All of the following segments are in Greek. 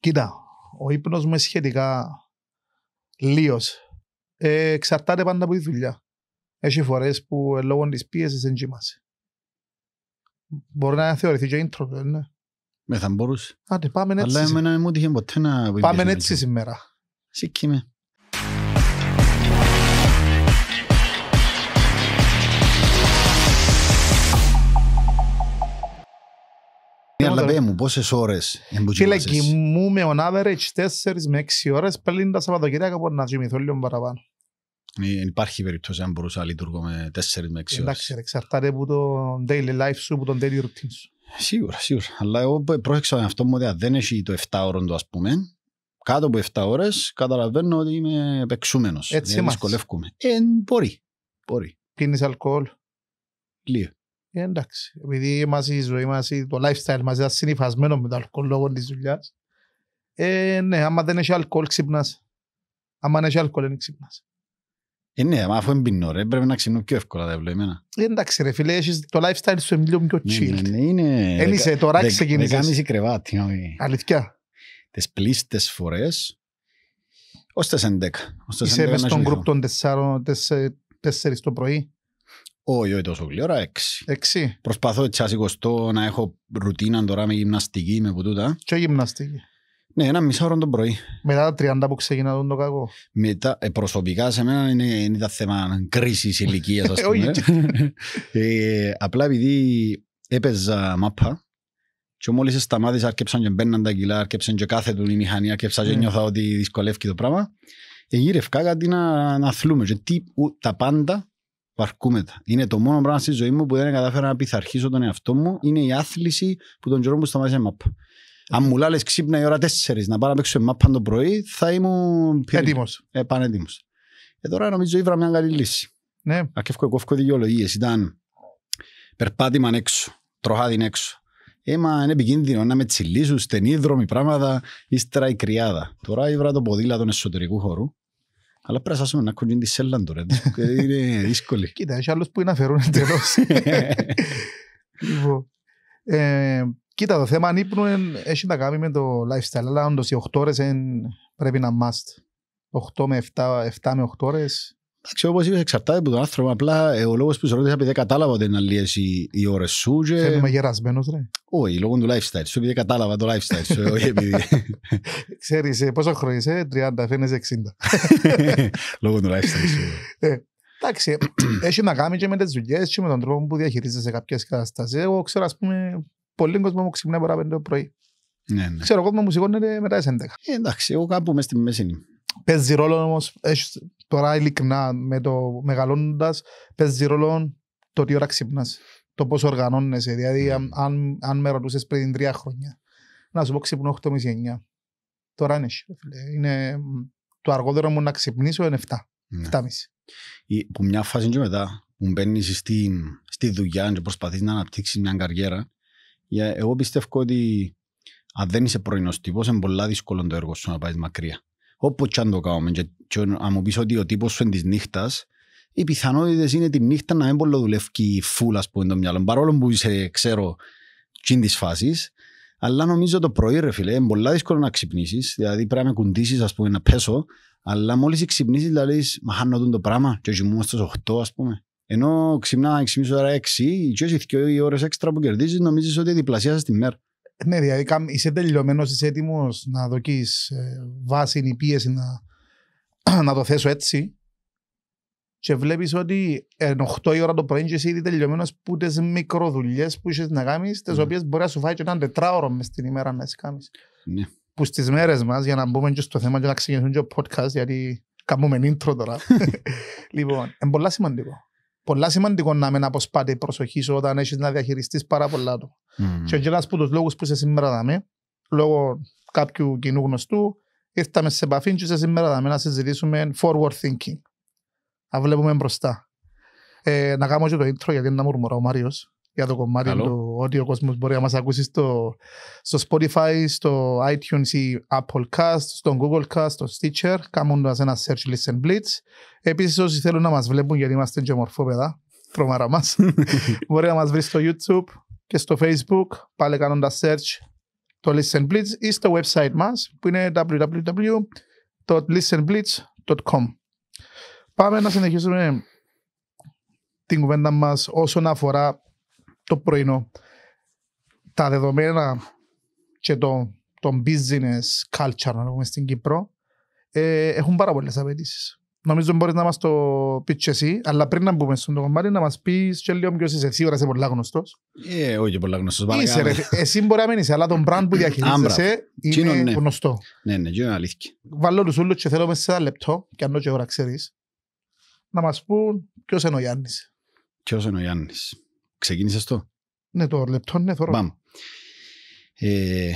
Κοίτα, ο ύπνος μου είναι σχετικά λίγο. Ε, εξαρτάται πάντα από τη δουλειά. Έχει φορές που ε, λόγω της πίεσης δεν κοιμάσαι. Μπορεί να θεωρηθεί και intro, είναι. Με θα μπορούσε. Άντε, πάμε έτσι. Αλλά εμένα μου τύχε ποτέ να... Πάμε έτσι σήμερα. Σήκη με. Αλλά πέ μου, πόσες ώρες Φίλε, κοιμούμε on average 4 με 6 ώρε πριν τα Σαββατοκυριακά που να κοιμηθώ λίγο παραπάνω. Ε, υπάρχει περίπτωση αν μπορούσα να λειτουργώ με 4 με 6 ώρε. Εντάξει, εξαρτάται από το daily life σου, από το daily routine σου. Σίγουρα, σίγουρα. Αλλά εγώ πρόσεξα με αυτό μου ότι δεν έχει το 7 ώρο το ας πούμε, κάτω από 7 ώρες καταλαβαίνω ότι είμαι επεξούμενος. Έτσι δηλαδή, δυσκολεύομαι. Ε, μπορεί. μπορεί. Πίνεις αλκοόλ. Λίγο. Ε, εντάξει, επειδή μας η ζωή μας, το lifestyle μας ήταν συνειφασμένο με το αλκοόλ λόγω της δουλειάς. Ε, ναι, άμα δεν έχει αλκοόλ ξυπνάς. Άμα δεν έχει αλκοόλ δεν ξυπνάς. Ε, ναι, μα αφού εμπίνω ρε, πρέπει να ξυπνώ πιο εύκολα τα ευλογημένα. Ε, εντάξει ρε φίλε, έχεις το lifestyle σου λίγο πιο ναι, chill. Ναι, ναι, είναι... Εν είσαι, τώρα δε, ξεκινήσεις. η κρεβάτι. Νομί. Αλήθεια. Τις πλήστες φορές, ως τις 11. Είσαι μες στον γκρουπ των 4 το πρωί. Όχι, όχι τόσο γλυόρα, έξι. Έξι. Προσπαθώ έτσι ασυγωστό να έχω ρουτίνα τώρα με γυμναστική, με πουτούτα. Και γυμναστική. Ναι, ένα μισό ώρα το πρωί. Μετά τα 30 που ξεκινά το κακό. Μετά, ε, προσωπικά σε μένα είναι, είναι τα θέμα κρίσης ηλικίας, ας ε, πούμε. ε, απλά επειδή έπαιζα μάπα και μόλις σταμάτησα αρκέψαν και μπαίναν τα κιλά, αρκέψαν και κάθε του η μηχανή, αρκέψαν και ναι. νιώθα ότι δυσκολεύει το πράγμα. Εγύρευκα κάτι να, να θλούμε. Και τι, τα πάντα είναι το μόνο πράγμα στη ζωή μου που δεν κατάφερα να πειθαρχήσω τον εαυτό μου. Είναι η άθληση που τον καιρό μου σταμάτησε μαπ. Αν μου λάλες ξύπνα η ώρα 4 να πάω να παίξω μαπ το πρωί, θα ήμουν έτοιμος. Ε, πανέτοιμος. Ε, τώρα νομίζω ήβρα μια καλή λύση. Ναι. Ακεύκο κόφκο δικαιολογίες. Ήταν περπάτημα έξω, τροχάδιν έξω. Έμα είναι επικίνδυνο να με τσιλίσουν στενίδρομοι πράγματα, ύστερα η κρυάδα. Τώρα ήβρα το ποδήλατο εσωτερικού χώρου αλλά πρέπει να σας να τη σέλα τώρα. Είναι δύσκολη. Κοίτα, έχει άλλους που είναι αφαιρούν εντελώς. Ναι. Λοιπόν, ε, κοίτα, το θέμα ανύπνου έχει να κάνει με το lifestyle. Αλλά όντως οι 8 ώρες πρέπει να must. 8 με 7, 7 με 8 ώρες Εντάξει, όπω είπες, εξαρτάται από τον άνθρωπο. Απλά ε, ο λόγος που σε ρώτησα επειδή κατάλαβα ότι είναι αλλιές οι, οι ώρες σου. Και... Φαίνομαι γερασμένος, ρε. Όχι, λόγω του lifestyle σου, επειδή κατάλαβα το lifestyle σου. όχι επειδή. Ξέρεις, ε, πόσο χρόνο είσαι, 30, φαίνεσαι 60. λόγω του lifestyle σου. Ε, εντάξει, ε, έχει να κάνει και με τις δουλειές και με τον τρόπο που διαχειρίζεσαι κάποιες καταστάσεις. Εγώ ξέρω, ας πούμε, πολλοί κόσμο μου ξυπνάει πέρα το πρωί. Ναι, ναι. Ξέρω, εγώ με μου σηκώνεται μετά τις 11. Ε, εντάξει, εγώ κάπου μέσα στη μέση. Παίζει ρόλο όμως, Τώρα ειλικρινά, με το μεγαλώνοντας, παίζει ρόλο το τι ώρα ξυπνάς. Το πώς οργανώνεσαι. Δηλαδή, mm. αν, αν με ρωτούσες πριν τρία χρόνια, να σου πω ξυπνώ 8.30-9. Τώρα είναι, φίλε. είναι το αργότερο μου να ξυπνήσω είναι 7. Ναι. Που μια φάση και μετά, που μπαίνεις στη, στη δουλειά και προσπαθείς να αναπτύξεις μια καριέρα, εγώ πιστεύω ότι αν δεν είσαι πρωινός τύπος, είναι πολύ δύσκολο το έργο σου να πάει μακριά. Όπως και αν το κάνουμε και, και αν μου πεις ότι ο τύπος σου είναι της νύχτας, οι πιθανότητες είναι τη νύχτα να μην πολύ δουλεύει φούλα ας πούμε το μυαλό. Παρόλο που είσαι, ξέρω, τσιν της φάσης, αλλά νομίζω το πρωί ρε φίλε, είναι πολύ δύσκολο να ξυπνήσεις, δηλαδή πρέπει να κουντήσεις ας πούμε να πέσω, αλλά μόλις ξυπνήσεις δηλαδή, μα χάνω το πράγμα και όχι μόνο στις 8 ας πούμε. Ενώ ξυπνά, ξυπνήσω τώρα 6 και όχι 2 ώρες έξτρα που κερδίζεις, νομίζεις ότι διπλασιάζεις τη μέρα. Ναι, δηλαδή είσαι τελειωμένος, είσαι έτοιμος να δοκεί ε, βάση ή πίεση να, να το θέσω έτσι. Και βλέπεις ότι εν 8 η ώρα το πρωί είσαι ήδη τελειωμένος που τις μικροδουλειές που είσαι να κάνεις, τις ναι. οποίες μπορεί να σου φάει και έναν τετράωρο μες την ημέρα να κάνεις. Ναι. Που στις μέρες μας, για να μπούμε και στο θέμα και να ξεκινήσουμε και το podcast, γιατί κάνουμε intro τώρα. λοιπόν, είναι πολύ σημαντικό πολλά σημαντικό να μην αποσπάται η προσοχή σου όταν έχεις να διαχειριστείς πάρα πολλά του. Mm. Και Γιάννη από τους λόγους που είσαι σήμερα δαμέ, λόγω κάποιου κοινού γνωστού, ήρθαμε σε επαφή και σε σήμερα δαμέ να συζητήσουμε forward thinking. Να βλέπουμε μπροστά. Ε, να κάνω και το intro γιατί να μουρμουρά ο Μάριος για το κομμάτι του ότι ο κόσμος μπορεί να μας ακούσει στο, στο Spotify, στο iTunes ή Apple Cast, στο Google Cast, στο Stitcher, κάνοντας ένα search listen blitz. Επίσης όσοι θέλουν να μας βλέπουν γιατί είμαστε και μορφόπεδα, τρομάρα μας, μπορεί να μας βρει στο YouTube και στο Facebook, πάλι κάνοντας search το Listen Blitz ή στο website μας που είναι www.listenblitz.com Πάμε να συνεχίσουμε την κουβέντα μας όσον αφορά το πρωινό. Τα δεδομένα και το, το business culture, να πούμε στην Κύπρο, ε, έχουν πάρα πολλές απαιτήσεις. Νομίζω μπορείς να μας το πεις και εσύ, αλλά πριν να μπούμε στον κομμάτι να μας πεις και λίγο ποιος είσαι. Σίγουρα είσαι πολλά γνωστός. Ε, όχι πολλά γνωστός. Είσαι, ρε, εσύ μπορεί να μην είσαι, αλλά τον brand που διαχειρίζεσαι είναι ναι. γνωστό. Ναι, ναι, είναι αλήθεια. Βάλω τους ούλους και θέλω μέσα σε ένα λεπτό, και αν όχι ώρα ξέρεις, να μας πούν ποιος είναι ο Γιάννης. Ποιος είναι ο Γιάννης. Ξεκίνησες το. Ναι, το λεπτό, ναι, θωρώ. Ε,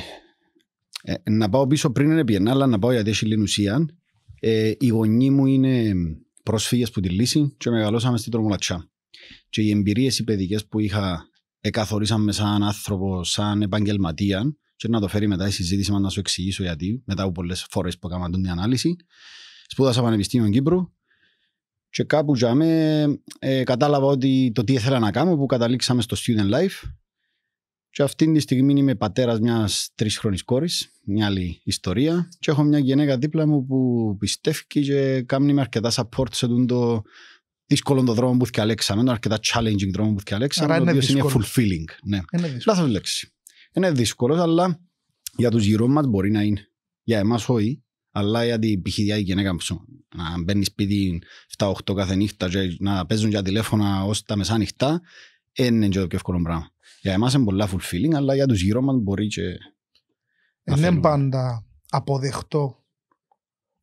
ε, να πάω πίσω πριν είναι πιένα, αλλά να πάω γιατί έχει λίγη ουσία. Ε, οι γονείς μου είναι πρόσφυγες που τη λύση και μεγαλώσαμε στην τρομολατσιά. Και οι εμπειρίες οι παιδικές που είχα εκαθορίσαμε σαν άνθρωπο, σαν επαγγελματία και να το φέρει μετά η συζήτηση μας να σου εξηγήσω γιατί μετά από πολλές φορές που έκανα την ανάλυση. Σπούδασα Πανεπιστήμιο Κύπρου, και κάπου για με, ε, κατάλαβα ότι το τι ήθελα να κάνω που καταλήξαμε στο student life. Και αυτή τη στιγμή είμαι πατέρας μιας τρισχρονής κόρης, μια άλλη ιστορία. Και έχω μια γυναίκα δίπλα μου που πιστεύει και κάνει με αρκετά support σε το δύσκολο το δρόμο που διαλέξαμε, ένα αρκετά challenging δρόμο που Άρα ο οποίο είναι fulfilling. Ναι. Λάθος λέξη. Είναι δύσκολος, αλλά για τους γύρω μας μπορεί να είναι. Για εμάς όχι, αλλά για την πηχηδιά η γυναίκα μου. Να μπαίνεις σπίτι 7-8 κάθε νύχτα και να παίζουν για τηλέφωνα ως τα μεσάνυχτα, είναι και το πιο εύκολο πράγμα. Για εμάς είναι πολλά fulfilling, αλλά για τους γύρω μας μπορεί και... Είναι πάντα αποδεχτό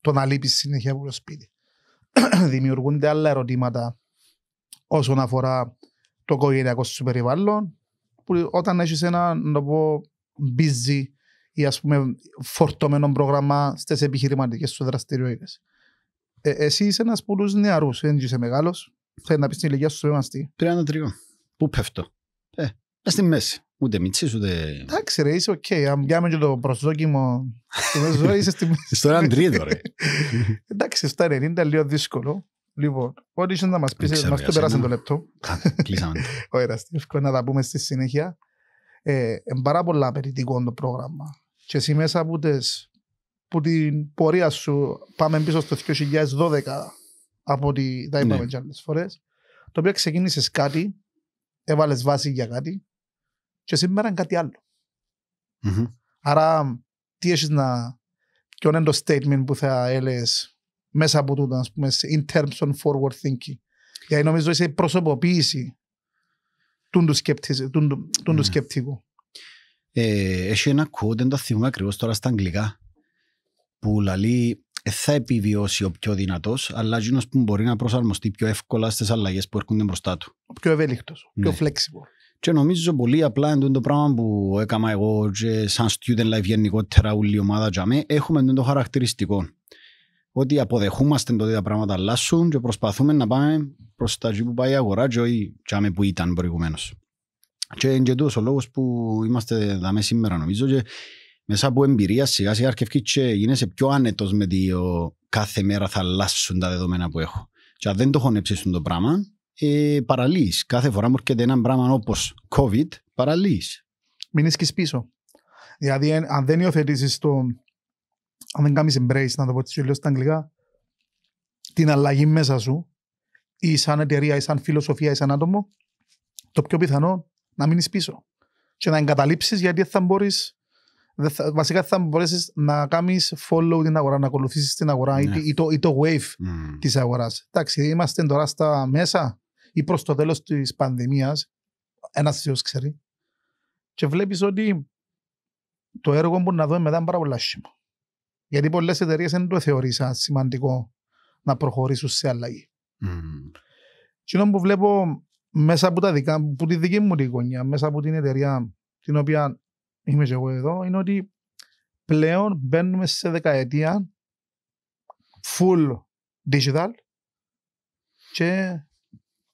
το να λείπεις συνέχεια από το σπίτι. Δημιουργούνται άλλα ερωτήματα όσον αφορά το οικογενειακό σου περιβάλλον, που όταν έχεις ένα, να το πω, busy ή ας πούμε φορτωμένο πρόγραμμα στις επιχειρηματικές σου δραστηριότητες. Ε, εσύ είσαι ένας πολλούς νεαρούς, δεν είσαι μεγάλος, θέλεις να πεις την ηλικία σου είμαστε. 33. Πού πέφτω. Ε, στη μέση. Ούτε μίτσι, ούτε. Εντάξει, ρε, είσαι οκ. Okay. Αν πιάμε και το προσδόκιμο του είσαι στη μέση. Στο έναν τρίτο, ρε. Εντάξει, στα 90 λίγο δύσκολο. Λοιπόν, ό,τι είσαι να μας πεις, μα το περάσαν το λεπτό. Κλείσαμε. Ωραία, εύκολα να τα πούμε στη συνέχεια. Ε, πάρα πολλά απαιτητικό το πρόγραμμα. Και εσύ μέσα από, τις, που την πορεία σου πάμε πίσω στο 2012 από ό,τι τα ναι. είπαμε ναι. και φορέ, φορές το οποίο ξεκίνησες κάτι, έβαλες βάση για κάτι και σήμερα είναι κάτι άλλο. Mm-hmm. Άρα τι έχεις να... Ποιο είναι το statement που θα έλεγε μέσα από τούτο, ας πούμε, in terms of forward thinking. Γιατί νομίζω είσαι προσωποποίηση τον το σκεπτικό. Ναι. Ε, έχει ένα κουτ, δεν το θυμούμαι ακριβώς τώρα στα αγγλικά, που λέει «Ε, θα επιβιώσει ο πιο δυνατός, αλλά γίνος που μπορεί να προσαρμοστεί πιο εύκολα στις αλλαγές που έρχονται μπροστά του. Ο πιο ευέλικτος, ο πιο ναι. flexible. Και νομίζω πολύ απλά είναι το πράγμα που έκανα εγώ και σαν student life γενικότερα όλη η ομάδα για μένα, έχουμε το χαρακτηριστικό ότι αποδεχούμαστε τότε τα πράγματα αλλάσουν και προσπαθούμε να πάμε προς τα εκεί που πάει η αγορά και όχι τσάμε που ήταν προηγουμένως. Και είναι και ο λόγος που είμαστε δαμέ σήμερα νομίζω και μέσα από εμπειρία σιγά σιγά αρκευκή και γίνεσαι πιο άνετος με το κάθε μέρα θα αλλάσουν τα δεδομένα που έχω. Και αν δεν το χωνέψεις το πράγμα, ε, παραλύεις. Κάθε φορά που έρχεται ένα πράγμα όπως COVID, παραλύεις. Μην πίσω. Δηλαδή, αν δεν υιοθετήσεις το, αν δεν κάνεις embrace, να το πω έτσι λίγο στα αγγλικά, την αλλαγή μέσα σου, ή σαν εταιρεία, ή σαν φιλοσοφία, ή σαν άτομο, το πιο πιθανό να μείνεις πίσω. Και να εγκαταλείψεις γιατί θα μπορείς. Βασικά θα μπορέσεις να κάνεις follow την αγορά, να ακολουθήσεις την αγορά ή, ναι. ή, το, το wave mm. της αγοράς. Εντάξει, είμαστε τώρα στα μέσα ή προς το τέλος της πανδημίας. Ένας θεό ξέρει. Και βλέπεις ότι το έργο που να δούμε μετά είναι πάρα πολύ άσχημο. Γιατί πολλές εταιρείες δεν το θεωρήσαν σημαντικό να προχωρήσουν σε αλλαγή. Mm. Και που βλέπω μέσα από, τα δικά, από τη δική μου γωνία, μέσα από την εταιρεία την οποία είμαι και εγώ εδώ, είναι ότι πλέον μπαίνουμε σε δεκαετία full digital και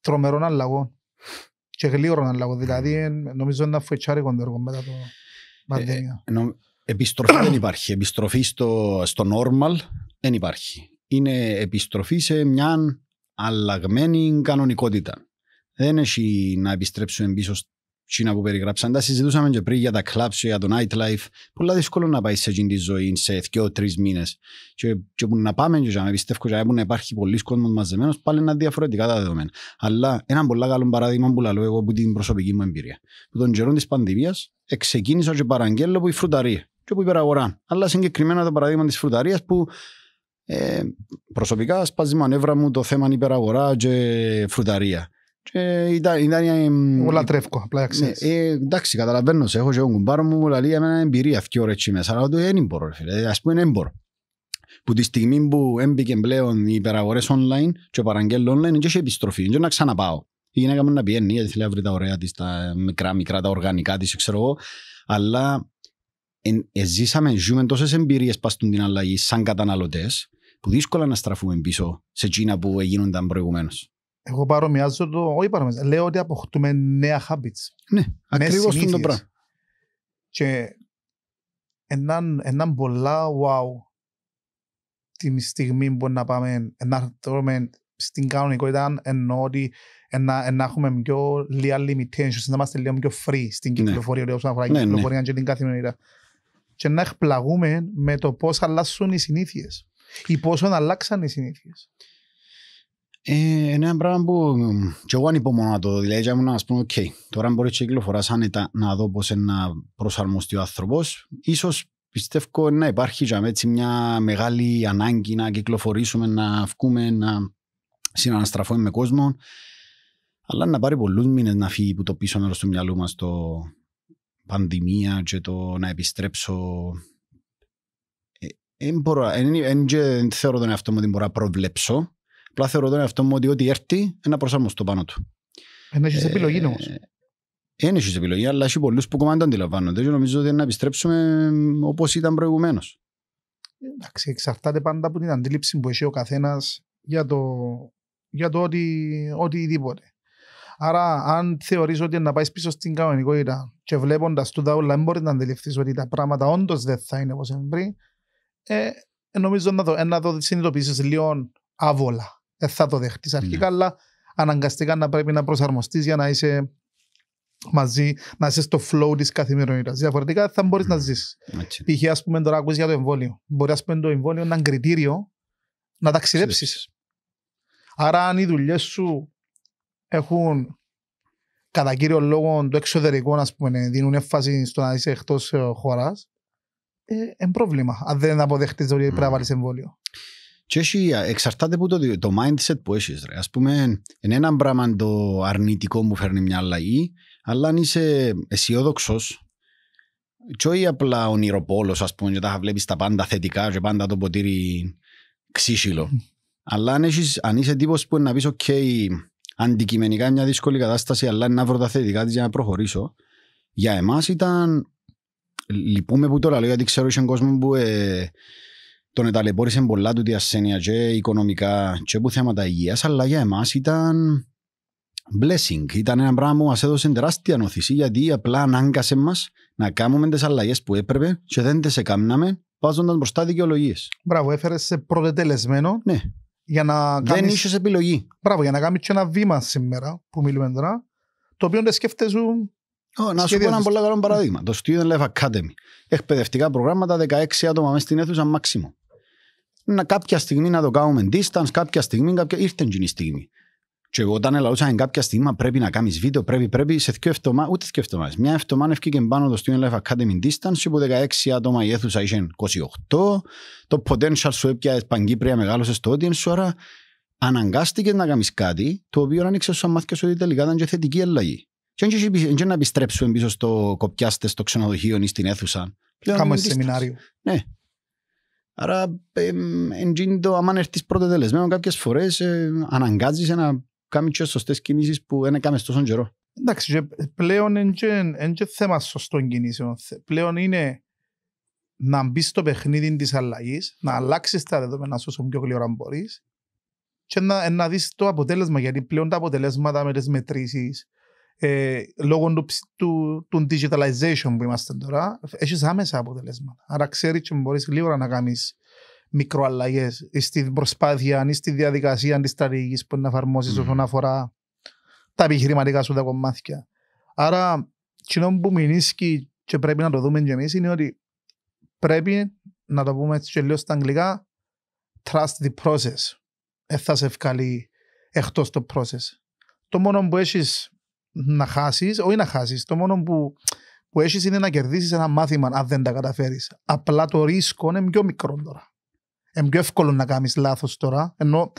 τρομερών αλλαγών και γλύωρων αλλαγών. Δηλαδή ε, νομίζω να φουετσάρει κοντέργο μετά το ε, ε, πανδημία. Ε, νο, Επιστροφή δεν υπάρχει. Επιστροφή στο, στο normal δεν υπάρχει. Είναι επιστροφή σε μια αλλαγμένη κανονικότητα. Δεν έχει να επιστρέψουμε πίσω στην που περιγράψαν. Τα συζητούσαμε και πριν για τα clubs, για το nightlife. Πολλά δύσκολο να πάει σε εκείνη τη ζωή σε δύο-τρει μήνες. Και, και, που να πάμε, και να πιστεύω ότι να υπάρχει πολλοί κόσμος μαζεμένος, πάλι είναι διαφορετικά τα δεδομένα. Αλλά ένα πολύ καλό παράδειγμα που λέω εγώ από την προσωπική μου εμπειρία. Που τον καιρό της πανδημίας, ξεκίνησα και παραγγέλλω από η φρουταρία και από υπεραγορά. Αλλά συγκεκριμένα το παράδειγμα της φρουταρίας που ε, προσωπικά σπάζει μανεύρα μου το θέμα υπεραγορά και φρουταρία. Και ήταν, ήταν, ε, Όλα τρεύκω, απλά για ναι, ξέρεις. ε, εντάξει, καταλαβαίνω, σε έχω και τον κουμπάρο μου, όλα λέει, εμένα εμπειρία αυτή ώρα έτσι μέσα, αλλά το είναι εμπορό, ας πούμε είναι έμπορο. Που τη στιγμή που έμπηκε πλέον οι υπεραγορές online και παραγγέλος online, δεν έχει επιστροφή, δεν να ξαναπάω. Η γυναίκα μου να πιένει, γιατί θέλει να βρει τα ωραία της, τα μικρά, μικρά, τα οργανικά της, ξέρω εγώ, αλλά ε, ζήσαμε, ζούμε τόσες εμπειρίες παστούν την αλλαγή σαν καταναλωτές, που δύσκολα να στραφούμε πίσω σε εκείνα που γίνονταν προηγουμένως. Εγώ παρομοιάζω το, όχι παρομοιάζω, λέω ότι αποκτούμε νέα habits. Ναι, ακριβώ το πράγμα. Και έναν, έναν πολλά wow τη στιγμή που να πάμε να έρθουμε στην κανονικότητα εννοώ ότι να, να έχουμε πιο λίγα limitations, να είμαστε λίγο πιο free στην ναι. κυκλοφορία ναι. όσον αφορά ναι, ναι. κυκλοφορία ναι. και την καθημερινότητα και να εκπλαγούμε με το πώς αλλάσουν οι συνήθειες ή πόσο αλλάξαν οι συνήθειες. Είναι ένα πράγμα που και εγώ ανυπομονώ να το δω. Δηλαδή, ήμουν να πούμε, OK, τώρα μπορεί και κυκλοφορά άνετα να δω πώς να προσαρμοστεί ο άνθρωπος. σω πιστεύω να υπάρχει για μια μεγάλη ανάγκη να κυκλοφορήσουμε, να βγούμε, να συναναστραφούμε με κόσμο. Αλλά να πάρει πολλούς μήνες να φύγει από το πίσω μέρος του μυαλού μας το πανδημία και το να επιστρέψω δεν ε, μπορώ, θεωρώ τον εαυτό μου ότι μπορώ να προβλέψω. Απλά θεωρώ τον εαυτό μου ότι ό,τι έρθει να στο πάνω του. Ένα έχεις ε, επιλογή όμως. Δεν έχεις επιλογή, αλλά έχει πολλούς που κομμάτι αντιλαμβάνονται και νομίζω ότι να επιστρέψουμε όπως ήταν προηγουμένως. Εντάξει, εξαρτάται πάντα από την αντίληψη που έχει ο καθένας για το, για το ότι, οτιδήποτε. Άρα, αν θεωρείς ότι να πάεις πίσω στην κανονικότητα και βλέποντας τούτα όλα, δεν μπορείς να αντιληφθείς ότι τα πράγματα όντως δεν θα είναι όπως είναι πριν, ε, ε νομίζω να το, ε, το συνειδητοποιήσει λίγο άβολα. Δεν θα το δεχτείς αρχικά, ναι. αλλά αναγκαστικά να πρέπει να προσαρμοστείς για να είσαι μαζί, να είσαι στο flow της καθημερινότητας. Διαφορετικά θα μπορείς mm. να ναι. ζήσει. Π.χ. ας πούμε τώρα ακούει για το εμβόλιο. Μπορεί να πούμε, το εμβόλιο να είναι κριτήριο να ταξιδέψεις. Άρα, αν οι δουλειές σου έχουν κατά κύριο λόγο το εξωτερικό να δίνουν έμφαση στο να είσαι εκτός ε, χώρας, είναι πρόβλημα. Αν δεν αποδεχτεί ότι πρέπει να βάλεις εμβόλιο. Και έχει, εξαρτάται από το, το mindset που έχεις. Ας πούμε, είναι ένα πράγμα το αρνητικό που φέρνει μια αλλαγή, αλλά αν είσαι αισιόδοξος, και όχι απλά ονειροπόλος, ας πούμε, γιατί τα βλέπεις τα πάντα θετικά, και πάντα το ποτήρι ξύσιλο. Mm. Αλλά αν, έχεις, αν είσαι τύπος που να πεις, OK, αντικειμενικά μια δύσκολη κατάσταση, αλλά να βρω τα θετικά της για να προχωρήσω. Για εμάς ήταν. Λυπούμε που τώρα λέω γιατί ξέρω ότι κόσμος που ε, τον εταλαιπώρησε πολλά του τη ασθένεια και οικονομικά και που θέματα υγείας, αλλά για εμάς ήταν blessing. Ήταν ένα πράγμα που μας έδωσε τεράστια νοθήση γιατί απλά ανάγκασε μας να κάνουμε τις αλλαγές που έπρεπε και δεν τις έκαναμε βάζοντας μπροστά δικαιολογίες. Μπράβο, έφερες σε πρωτετελεσμένο ναι για να Δεν κάνεις... είσαι επιλογή. Μπράβο, για να κάνεις και ένα βήμα σήμερα που μιλούμε τώρα, το οποίο δεν σκέφτεσαι. Oh, να σου πω ένα πολύ καλό παράδειγμα. Το Student Life Academy. Εκπαιδευτικά προγράμματα 16 άτομα μέσα στην αίθουσα μάξιμο. Να κάποια στιγμή να το κάνουμε distance, κάποια στιγμή κάποια... ήρθε η στιγμή. Και όταν ελαλούσαν κάποια στιγμή πρέπει να κάνεις βίντεο, πρέπει, πρέπει, σε δύο εβδομάδες, ούτε δύο εβδομάδες. Μια εβδομάδα έφυγε πάνω το Student Life Academy Distance, όπου 16 άτομα η αίθουσα είχε 28, το potential σου έπιασε παγκύπρια μεγάλωσε στο audience σου, άρα αναγκάστηκες να κάνεις κάτι, το οποίο αν ήξερες σαν μάθηκες ότι τελικά ήταν και θετική αλλαγή. Και αν να επιστρέψουμε πίσω στο κοπιάστε, στο ξενοδοχείο ή στην αίθουσα. Κάμε σεμινάριο. Ναι, Άρα, εντζήντο, άμα κάποιε πρώτο τελεσμένο, ένα κάνει και σωστές κινήσεις που δεν έκαμε τόσο καιρό. Εντάξει, πλέον είναι και θέμα σωστών κινήσεων. Πλέον είναι να μπει στο παιχνίδι της αλλαγής, να αλλάξεις τα δεδομένα σου όσο πιο γλυόρα μπορείς και να, να δεις το αποτέλεσμα. Γιατί πλέον τα αποτελέσματα με τις μετρήσεις, ε, λόγω του, του, του digitalization που είμαστε τώρα, έχεις άμεσα αποτελέσματα. Άρα ξέρεις και μπορείς γλύωρα να κάνεις μικροαλλαγές στην προσπάθεια ή στη διαδικασία τη στρατηγική που να εφαρμόσεις mm. όσον αφορά τα επιχειρηματικά σου τα κομμάτια. Άρα, κοινό που μηνίσκει και πρέπει να το δούμε κι εμείς είναι ότι πρέπει να το πούμε έτσι και λίγο στα αγγλικά trust the process. Δεν θα σε ευκαλεί εκτός το process. Το μόνο που έχεις να χάσεις, όχι να χάσεις, το μόνο που, που έχεις είναι να κερδίσεις ένα μάθημα αν δεν τα καταφέρεις. Απλά το ρίσκο είναι πιο μικρό τώρα είναι πιο εύκολο να κάνεις λάθος τώρα, ενώ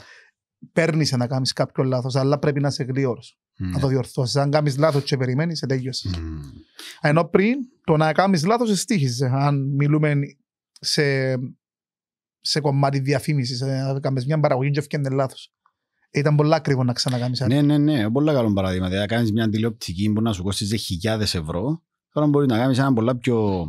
παίρνεις να κάνεις κάποιο λάθος, αλλά πρέπει να είσαι γρήγορος. Ναι. Να το διορθώσεις. Αν κάνεις λάθος και περιμένεις, σε τελείωσε. Mm. Ενώ πριν το να κάνεις λάθος εστίχησε. Αν μιλούμε σε, σε κομμάτι διαφήμισης, ε, να κάνεις μια παραγωγή και έφτιανε λάθος. Ήταν πολύ ακριβό να ξανακάνεις Ναι, ναι, ναι. Πολύ καλό παράδειγμα. Δηλαδή, κάνεις μια τηλεοπτική που να σου κόστιζε χιλιάδες ευρώ, τώρα μπορεί να κάνεις ένα πολλά πιο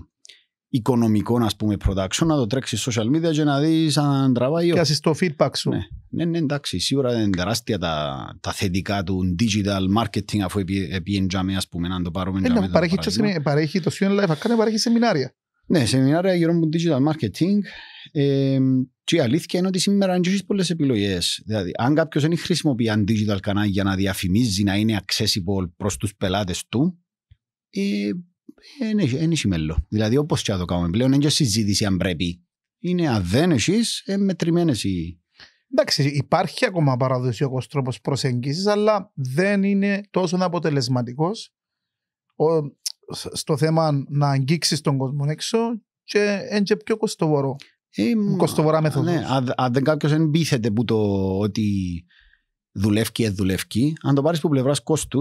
οικονομικό ας πούμε production να το τρέξεις social media και να δεις αν τραβάει και το feedback σου ναι, ναι, ναι εντάξει σίγουρα είναι τεράστια τα, τα θετικά του digital marketing αφού επίεντζαμε ας πούμε να το πάρουμε ε, ναι, παρέχει, παρέχει το Sion Life παρέχει σεμινάρια ναι σεμινάρια γύρω από digital marketing ε, και η αλήθεια είναι ότι σήμερα δεν έχεις πολλές επιλογές δηλαδή αν κάποιος δεν χρησιμοποιεί digital κανάλι για να διαφημίζει να είναι accessible προς τους πελάτες του ε, δεν έχει μέλλον. Δηλαδή όπως και το κάνουμε πλέον, είναι και συζήτηση αν πρέπει. Είναι αδένεση, ε, μετρημένες. οι... Εντάξει, υπάρχει ακόμα παραδοσιακός τρόπος προσέγγιση, αλλά δεν είναι τόσο αποτελεσματικός στο θέμα να αγγίξεις τον κόσμο έξω και είναι πιο κοστοβορό. Ε, κοστοβορά μέθοδος. Ναι, αν δεν κάποιος εμπίθεται που το ότι δουλεύει και ε, δουλεύει, αν το πάρεις από πλευράς κόστους,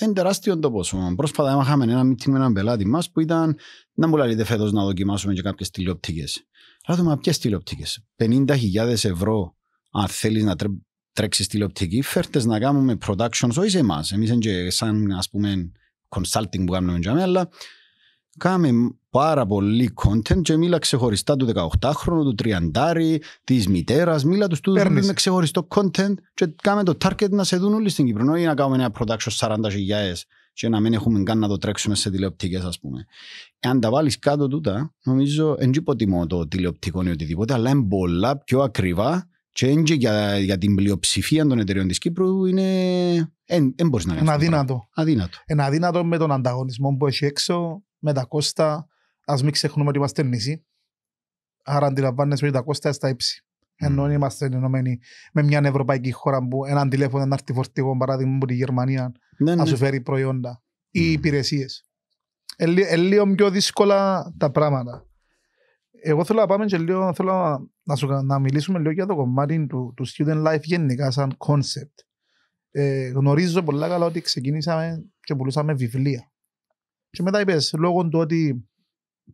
είναι τεράστιο το ποσό. Πρόσφατα είχαμε ένα meeting με έναν πελάτη μας που ήταν να μου λέει φέτος να δοκιμάσουμε και κάποιες τηλεοπτικές. δούμε ποιες τηλεοπτικές. 50.000 ευρώ, αν θέλεις να τρε... τρέξεις τηλεοπτική, φέρτες να κάνουμε productions, όχι σε εμάς. Εμείς είναι και σαν ας πούμε consulting που κάνουμε αλλά Κάμε πάρα πολύ content και μίλα ξεχωριστά του 18χρονου, του 30 της μητέρας. Μίλα τους του με ξεχωριστό content και κάμε το target να σε δουν όλοι στην Κύπρο. Όχι να κάνουμε ένα production 40.000 και να μην έχουμε καν να το τρέξουμε σε τηλεοπτικές, ας πούμε. Αν τα βάλεις κάτω τούτα, νομίζω δεν υποτιμώ το τηλεοπτικό ή οτιδήποτε, αλλά είναι πολλά πιο ακριβά και και για, για την πλειοψηφία των εταιρεών της Κύπρου είναι... Εν, μπορείς να είναι αδύνατο. αδύνατο. Είναι αδύνατο με τον ανταγωνισμό που έχει έξω με τα κόστα, ας μην ξεχνούμε ότι είμαστε νησί. Άρα αντιλαμβάνεσαι ότι τα κόστα στα ύψη. Mm. Ενώ είμαστε ενωμένοι με μια ευρωπαϊκή χώρα που ένα τηλέφωνο ένα αρτιφορτικό, παράδειγμα από τη Γερμανία, ναι, να ναι. σου φέρει προϊόντα ή υπηρεσίε. Είναι ε, λίγο πιο δύσκολα τα πράγματα. Εγώ θέλω να πάμε και λίγο, θέλω να, σου, να μιλήσουμε λίγο για το κομμάτι του, του student life γενικά σαν concept. Ε, γνωρίζω πολλά καλά ότι ξεκίνησαμε και πουλούσαμε βιβλία. Και μετά είπες, λόγω του ότι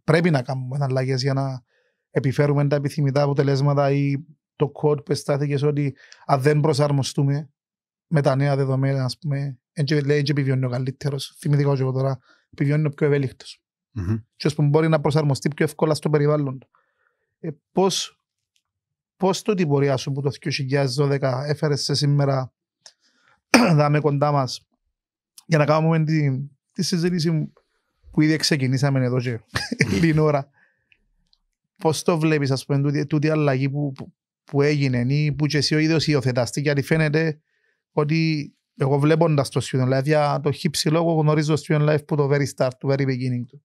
πρέπει να κάνουμε αλλαγές για να επιφέρουμε τα επιθυμητά αποτελέσματα ή το κόρτ που αισθάθηκε ότι αν δεν προσαρμοστούμε με τα νέα δεδομένα, ας πούμε, έτσι λέει και επιβιώνει ο καλύτερος. Θυμηθήκα και εγώ τώρα, επιβιώνει ο πιο ευέλικτος. Mm-hmm. Και μπορεί να προσαρμοστεί πιο εύκολα στο περιβάλλον Ε, Πώς πώς το την πορεία σου που το 2012 έφερες σε σήμερα να δάμε κοντά μας για να κάνουμε τη, τη συζήτηση που ήδη ξεκινήσαμε εδώ και την ώρα. Πώς το βλέπεις, ας πούμε, τούτη, τούτη αλλαγή που, που, έγινε ή που και εσύ ο ίδιος υιοθετάστη, γιατί φαίνεται ότι εγώ βλέποντας το Student Life, για το χύψη λόγο γνωρίζω το Student Life που το very start, το very beginning του.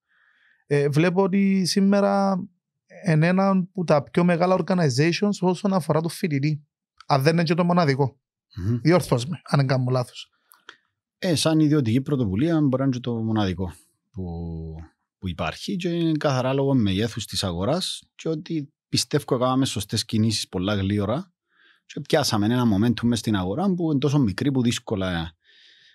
Ε, βλέπω ότι σήμερα είναι ένα από τα πιο μεγάλα organizations όσον αφορά το φοιτητή. Αν δεν είναι και το μοναδικό. Mm-hmm. με, αν δεν κάνω λάθος. Ε, σαν ιδιωτική πρωτοβουλία, μπορεί να είναι και το μοναδικό που, που υπάρχει και είναι καθαρά λόγω μεγέθους της αγοράς και ότι πιστεύω κάναμε σωστές κινήσεις πολλά γλύωρα και πιάσαμε ένα momentum μες στην αγορά που είναι τόσο μικρή που δύσκολα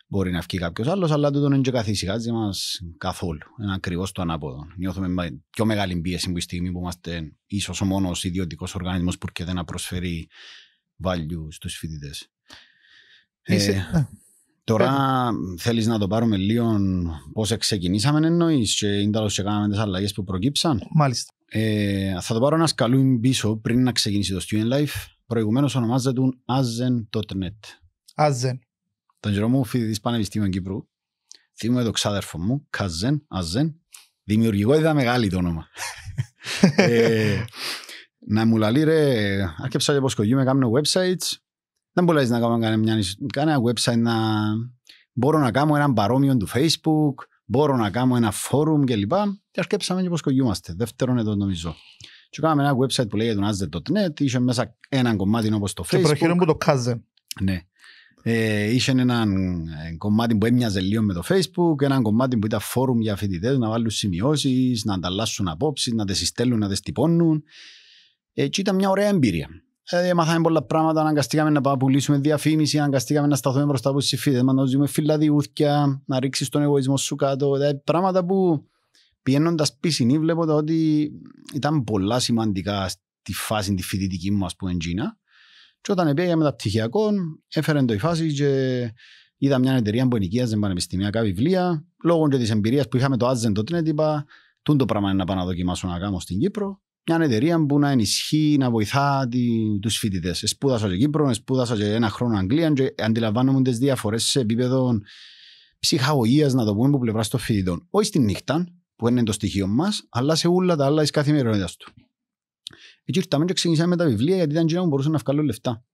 μπορεί να βγει κάποιος άλλος, αλλά το δεν καθησυχάζει μας καθόλου. Είναι ακριβώς το ανάποδο. Νιώθουμε πιο μεγάλη πίεση που η στιγμή που είμαστε ίσως ο μόνος ιδιωτικός οργανισμός που και δεν προσφέρει value στους φοιτητές. Είσαι... Ε, ναι. Τώρα θέλεις να το πάρουμε λίγο πώς ξεκινήσαμε εννοείς και είναι και κάναμε τις αλλαγές που προκύψαν. Μάλιστα. Ε, θα το πάρω ένας σκαλούν πίσω πριν να ξεκινήσει το Student Life. Προηγουμένως ονομάζεται azen.net. Azen. Τον καιρό μου φοιτητής Πανεπιστήμιου Κύπρου. Θύμω το ξάδερφο μου, Καζεν, Αζεν. Δημιουργικότητα μεγάλη το όνομα. ε, να μου λαλεί ρε, άρχεψα και πως κογιούμε, κάνουμε websites, δεν μπορείς να κάνω κανένα, κανένα website να... Μπορώ να κάνω έναν παρόμοιο του Facebook, μπορώ να κάνω ένα και κλπ. Και αρκέψαμε και πώς κογιούμαστε. Δεύτερον εδώ νομίζω. Και κάναμε ένα website που λέγεται Nazde.net, είχε μέσα ένα κομμάτι όπως το Facebook. Και προχειρούν που το κάζε. Ναι. Ε, είχε ένα ε, κομμάτι που έμοιαζε λίγο με το Facebook, ένα κομμάτι που ήταν φόρουμ για φοιτητές να βάλουν σημειώσεις, να ανταλλάσσουν απόψεις, να τις συστέλνουν, να τις τυπώνουν. Ε, και ήταν μια ωραία εμπειρία. Δηλαδή Μάθαμε πολλά πράγματα, αναγκαστήκαμε να πάμε πουλήσουμε διαφήμιση, αναγκαστήκαμε να σταθούμε μπροστά από μας, να ζούμε φυλαδιούθκια, να ρίξεις τον εγωισμό σου κάτω. Δηλαδή, πράγματα που πιένοντας πίσινη βλέπω ότι ήταν πολλά σημαντικά στη φάση τη φοιτητική μου, ας πούμε, Τζίνα. Και όταν πήγαμε τα πτυχιακό, έφερε το η φάση και είδα μια εταιρεία που ενοικίαζε πανεπιστημιακά βιβλία. Λόγω της εμπειρίας που είχαμε το Άζεν το είπα, το πράγμα είναι να πάω να δοκιμάσω να κάνω στην Κύπρο μια εταιρεία που να ενισχύει, να βοηθά τους φοιτητές. Σπούδασα σε Κύπρο, σπούδασα σε ένα χρόνο Αγγλία και αντιλαμβάνομαι τις διαφορές σε επίπεδο ψυχαγωγίας, να το πούμε, από πλευράς των φοιτητών. Όχι στη νύχτα, που είναι το στοιχείο μας, αλλά σε όλα τα άλλα της καθημερινότητας του. Έτσι ήρθαμε και ξεκινήσαμε με τα βιβλία γιατί ήταν που μπορούσαν να βγάλω λεφτά.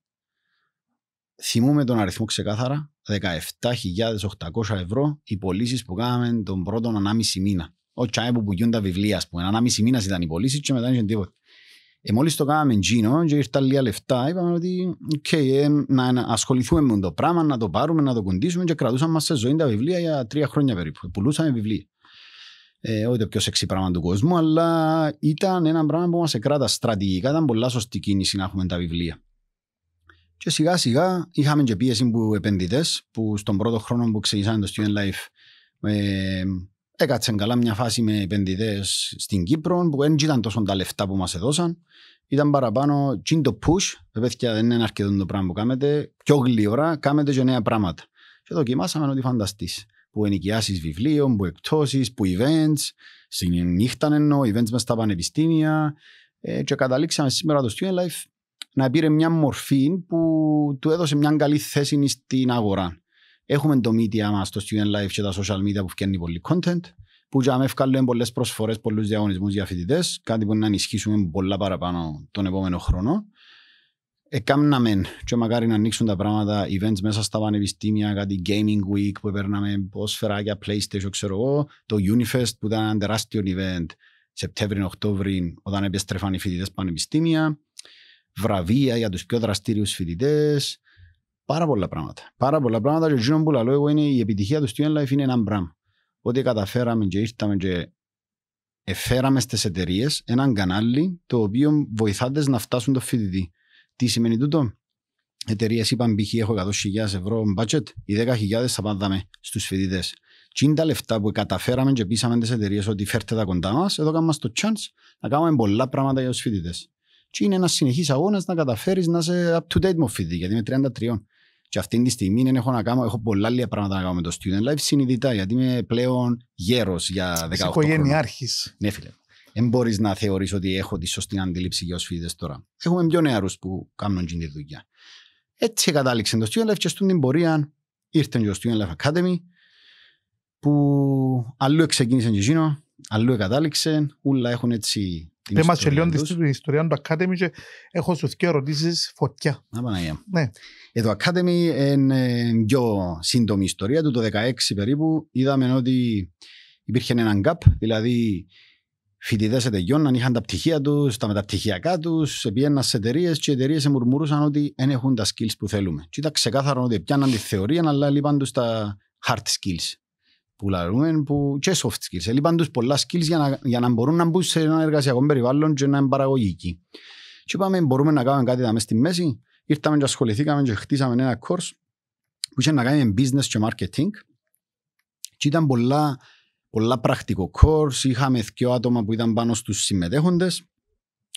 Θυμούμε τον αριθμό ξεκάθαρα, 17.800 ευρώ οι πωλήσεις που κάναμε τον πρώτο ανάμιση μήνα ο τσάι που πουγιούν τα βιβλία, ας πούμε. Ένα μισή μήνας ήταν η πωλήση και μετά είχε τίποτα. Ε, μόλις το κάναμε τζίνο και ήρθαν λίγα λεφτά, είπαμε ότι okay, ε, να, ασχοληθούμε με το πράγμα, να το πάρουμε, να το κοντήσουμε και κρατούσαμε μας σε ζωή τα βιβλία για τρία χρόνια περίπου. Πουλούσαμε βιβλία. Ε, όχι το πιο σεξι πράγμα του κόσμου, αλλά ήταν ένα πράγμα που μας κράτα στρατηγικά, ήταν πολλά σωστή κίνηση να έχουμε τα βιβλία. Και σιγά σιγά είχαμε και πίεση που επενδυτές που στον πρώτο χρόνο που ξεκινήσαμε το Student Life ε, έκατσαν καλά μια φάση με επενδυτές στην Κύπρο που δεν ήταν τόσο τα λεφτά που μας έδωσαν. Ήταν παραπάνω, τσιν το push, βέβαια δεν είναι αρκετό το πράγμα που κάνετε, πιο γλυόρα κάνετε και νέα πράγματα. Και δοκιμάσαμε ό,τι φανταστείς. Που ενοικιάσεις βιβλίων, που εκτόσει, που events, συνύχταν ενώ, events μες στα πανεπιστήμια. Ε, και καταλήξαμε σήμερα το Student Life να πήρε μια μορφή που του έδωσε μια καλή θέση στην αγορά. Έχουμε το media μας, το student life και τα social media που φτιάχνει πολύ content που για με ευκάλλουν πολλές προσφορές, πολλούς διαγωνισμούς για φοιτητές, κάτι που να ενισχύσουμε πολλά παραπάνω τον επόμενο χρόνο. Εκάμναμε και μακάρι να ανοίξουν τα πράγματα, events μέσα στα πανεπιστήμια, κάτι gaming week που παίρναμε για playstation, ξέρω εγώ, το Unifest που ήταν ένα τεράστιο event Σεπτέμβρη-Οκτώβρη όταν επιστρέφαν οι φοιτητές πανεπιστήμια, βραβεία για τους πιο δραστήριους φοιτητές, Πάρα πολλά πράγματα. Πάρα πολλά πράγματα και εκείνο που λέω εγώ είναι η επιτυχία του Student Life είναι ένα μπραμ. Ότι καταφέραμε και ήρθαμε και εφέραμε στις εταιρείες έναν κανάλι το οποίο βοηθάτε να φτάσουν το φοιτητή. Τι σημαίνει τούτο, εταιρείες είπαν π.χ. έχω 100.000 ευρώ budget, οι 10.000 θα πάνταμε στους φοιτητές. Τι είναι τα λεφτά που καταφέραμε και πείσαμε τις εταιρείες ότι φέρτε τα κοντά μας, εδώ κάνουμε το chance να κάνουμε πολλά πράγματα για τους φοιτητές. Και είναι ένας συνεχής αγώνας να καταφέρεις να είσαι up to date με φοιτητή, γιατί είμαι 33. Και αυτή τη στιγμή είναι, έχω, να κάνω, έχω πολλά άλλα πράγματα να κάνω με το student life συνειδητά, γιατί είμαι πλέον γέρος για 18 χρόνια. Είσαι Ναι, φίλε. Δεν μπορείς να θεωρείς ότι έχω τη σωστή αντίληψη για του φοιτητές τώρα. Έχουμε πιο νεαρούς που κάνουν την δουλειά. Έτσι κατάληξε το student life και στην πορεία ήρθε το student life academy που αλλού ξεκίνησε και γίνω, αλλού κατάληξε. Ούλα έχουν έτσι μα τελειών της ιστορία του Academy και έχω σου δύο ερωτήσεις φωτιά. Ναι. Εδώ το Academy είναι πιο σύντομη ιστορία του. Το 2016 περίπου είδαμε ότι υπήρχε έναν gap, δηλαδή φοιτητές εταιριών είχαν τα πτυχία τους, τα μεταπτυχιακά τους, πήγαιναν σε εταιρείες και οι εταιρείες μουρμουρούσαν ότι δεν έχουν τα skills που θέλουμε. Και ήταν ξεκάθαρο ότι πιάναν τη θεωρία, αλλά λείπαν τους τα hard skills που λαρούμε που και soft skills. Έλειπαν τους πολλά skills για να, για να μπορούν να μπουν σε ένα εργασιακό περιβάλλον και να είναι παραγωγικοί. Και είπαμε μπορούμε να κάνουμε κάτι μέσα στη μέση. Ήρθαμε και ασχοληθήκαμε και χτίσαμε ένα course που είχε να κάνει με business και marketing. Και ήταν πολλά, πολλά πρακτικό course. Είχαμε δύο άτομα που ήταν πάνω στους συμμετέχοντες.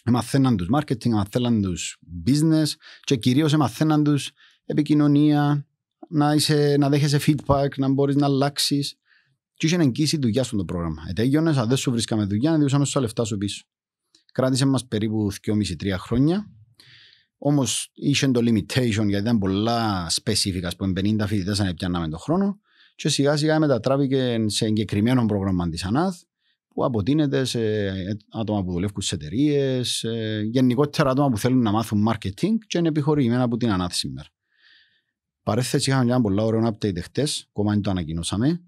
Μαθαίναν τους marketing, μαθαίναν τους business και κυρίως μαθαίναν τους επικοινωνία, να, είσαι, να δέχεσαι feedback, να μπορείς να αλλάξεις και είχε εγγύσει δουλειά στον το πρόγραμμα. Ετέγιονε, αν δεν σου βρίσκαμε δουλειά, να διούσαμε όσα λεφτά σου πίσω. Κράτησε μας περίπου 2,5-3 χρόνια. Όμως είχε το limitation γιατί ήταν πολλά specific, ας πούμε, 50 φοιτητέ αν πιάναμε τον χρόνο. Και σιγά σιγά μετατράπηκε σε εγκεκριμένο πρόγραμμα της ΑΝΑΘ που αποτείνεται σε άτομα που δουλεύουν σε εταιρείε, γενικότερα άτομα που θέλουν να μάθουν marketing και είναι επιχορηγημένα από την ΑΝΑΘ σήμερα. Παρέθεση είχαμε μια πολλά ωραία update χτε, ακόμα το ανακοινώσαμε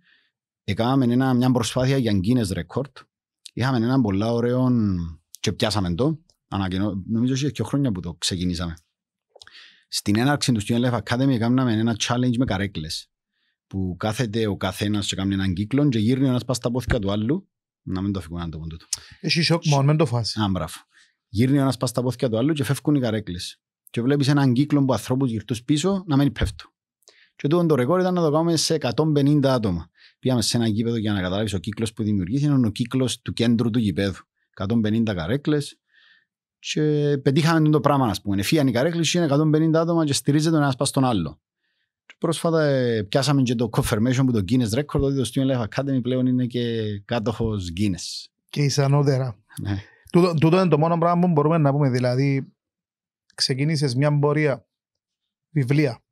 Έκαναμε ένα, μια προσπάθεια για Guinness Record. Είχαμε έναν πολλά ωραίο και πιάσαμε το. Ανακαινώ, νομίζω ότι και χρόνια που το ξεκινήσαμε. Στην έναρξη του Student Life Academy έκαναμε ένα challenge με καρέκλες. που κάθεται ο καθένας και κάνει έναν κύκλο και γύρνει ένας πας στα πόθηκα του άλλου. Να μην το φύγω να το πω τούτο. Έχει σοκ μόνο, μην το φάσει. Α, μπράβο. Γύρνει ένας πας στα πόθηκα του άλλου και φεύγουν οι καρέκλες. Και βλέπεις έναν κύκλο που ανθρώπους γυρτούς πίσω να μην πέφτουν. Και τούτο το ρεκόρ ήταν να το κάνουμε σε 150 άτομα. Πήγαμε σε ένα γήπεδο για να καταλάβεις ο κύκλος που δημιουργήθηκε είναι ο κύκλος του κέντρου του γηπέδου. 150 καρέκλες. Και πετύχαμε το πράγμα, ας πούμε. Φύγαν οι καρέκλες, είναι 150 άτομα και στηρίζεται ένας πας στον άλλο. Και πρόσφατα ε, πιάσαμε και το confirmation που το Guinness Record ότι το Student Life Academy πλέον είναι και κάτοχος Guinness. Και σανότερα. Ναι. Τούτο, τούτο είναι το μόνο πράγμα που μπορούμε να πούμε. Δηλαδή, ξεκίνησε μια πορεία βιβλία.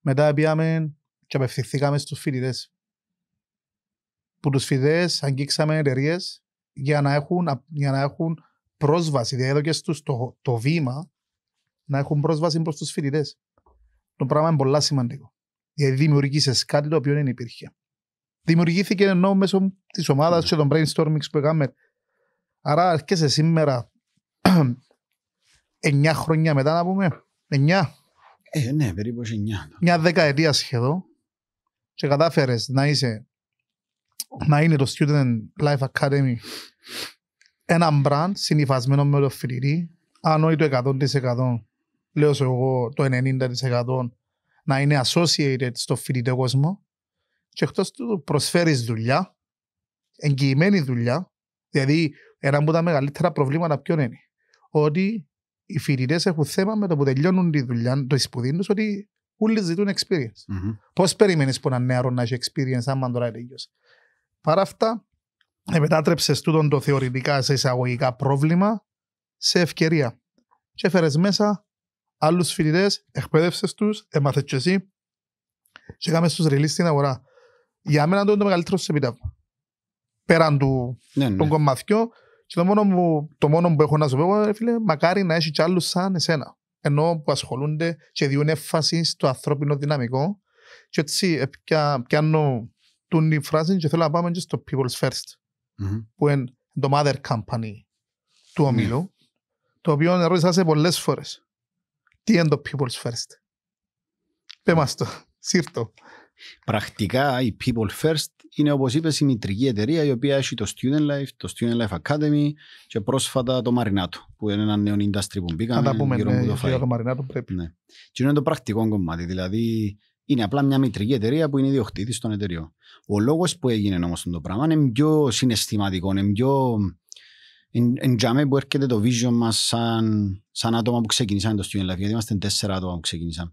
Μετά πήγαμε και απευθυνθήκαμε στους φοιτητές που τους φοιτέ αγγίξαμε εταιρείες για, να έχουν, για να έχουν πρόσβαση, δηλαδή και στο το, το βήμα, να έχουν πρόσβαση προς τους φοιτητές. Το πράγμα είναι πολύ σημαντικό. Γιατί δημιουργήσες κάτι το οποίο δεν υπήρχε. Δημιουργήθηκε ενώ μέσω της ομάδας και ναι. των brainstorming που έκαμε. Άρα έρχεσαι σήμερα, 9 χρόνια μετά να πούμε, Εννιά. Ε, ναι, περίπου 9. Μια δεκαετία σχεδόν και κατάφερες να είσαι να είναι το Student Life Academy ένα μπραντ συνειφασμένο με το φοιτητή, αν όχι το 100%, λέω σε εγώ το 90% να είναι associated στο φοιτητή κόσμο και εκτός του προσφέρεις δουλειά, εγγυημένη δουλειά, δηλαδή ένα από τα μεγαλύτερα προβλήματα ποιον είναι, ότι οι φοιτητές έχουν θέμα με το που τελειώνουν τη δουλειά, το σπουδή τους, ότι όλοι ζητούν experience. Mm-hmm. Πώς περιμένεις που ένα νέαρο να έχει experience, άμα τώρα είναι γιος Παρά αυτά, μετάτρεψε τούτον το θεωρητικά σε εισαγωγικά πρόβλημα σε ευκαιρία. Και έφερες μέσα άλλους φοιτητές, εκπαίδευσες τους, έμαθες και εσύ και έκαμες στου ρελί στην αγορά. Για μένα το είναι το μεγαλύτερο σε επιτεύγμα. Πέραν του, ναι, ναι. και το μόνο, που, το μόνο που έχω να σου πω, ε, φίλε, μακάρι να έχει κι άλλους σαν εσένα. Ενώ που ασχολούνται και διούν έμφαση στο ανθρώπινο δυναμικό. Και έτσι ε, πια, πιάνω του η φράση και θέλω να πάμε και στο People's First, mm-hmm. που είναι το mother company του ναι. ομίλου, mm-hmm. το οποίο ερώτησα σε πολλές φορές. Τι είναι το People's First. Πε μας το, σύρτο. Πρακτικά η People First είναι όπως είπες η μητρική εταιρεία η οποία έχει το Student Life, το Student Life Academy και πρόσφατα το Μαρινάτο που είναι ένα νέο industry που μπήκαμε. Αν τα πούμε ναι, το, το Μαρινάτο πρέπει. Ναι. Και είναι το πρακτικό κομμάτι, δηλαδή είναι απλά μια μητρική εταιρεία που είναι ιδιοκτήτης των εταιρεών. Ο λόγος που έγινε όμως το πράγμα είναι πιο συναισθηματικό, είναι πιο. Εν τζάμε που έρχεται το vision μας σαν, σαν άτομα που ξεκινήσαμε το Student Life, γιατί είμαστε τέσσερα άτομα που ξεκινήσαμε.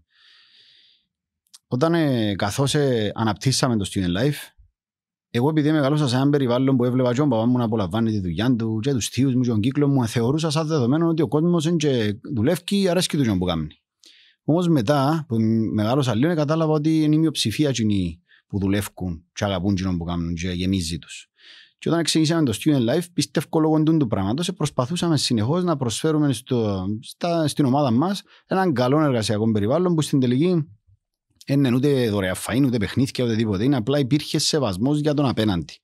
Όταν ε, καθώς ε, αναπτύσσαμε το Student Life, εγώ επειδή μεγαλώσα σε έναν περιβάλλον που έβλεπα και ο παπάς μου να απολαμβάνει τη δουλειά του και τους θείους μου και τον κύκλο μου, θεωρούσα σαν δεδομένο ότι ο κόσμος είναι και δουλεύει, αρέσκει του και που κάνει. Όμως μετά που μεγάλωσα λίγο κατάλαβα ότι είναι η μειοψηφία κοινή που δουλεύουν και αγαπούν κοινό που κάνουν και γεμίζει τους. Και όταν ξεκινήσαμε το Student Life, πιστεύω λόγω του πράγματος, προσπαθούσαμε συνεχώς να προσφέρουμε στο, στα, στην ομάδα μας έναν καλό εργασιακό περιβάλλον που στην τελική δεν είναι ούτε δωρεάν φαΐν, ούτε παιχνίδια, ούτε τίποτα. Είναι απλά υπήρχε σεβασμός για τον απέναντι.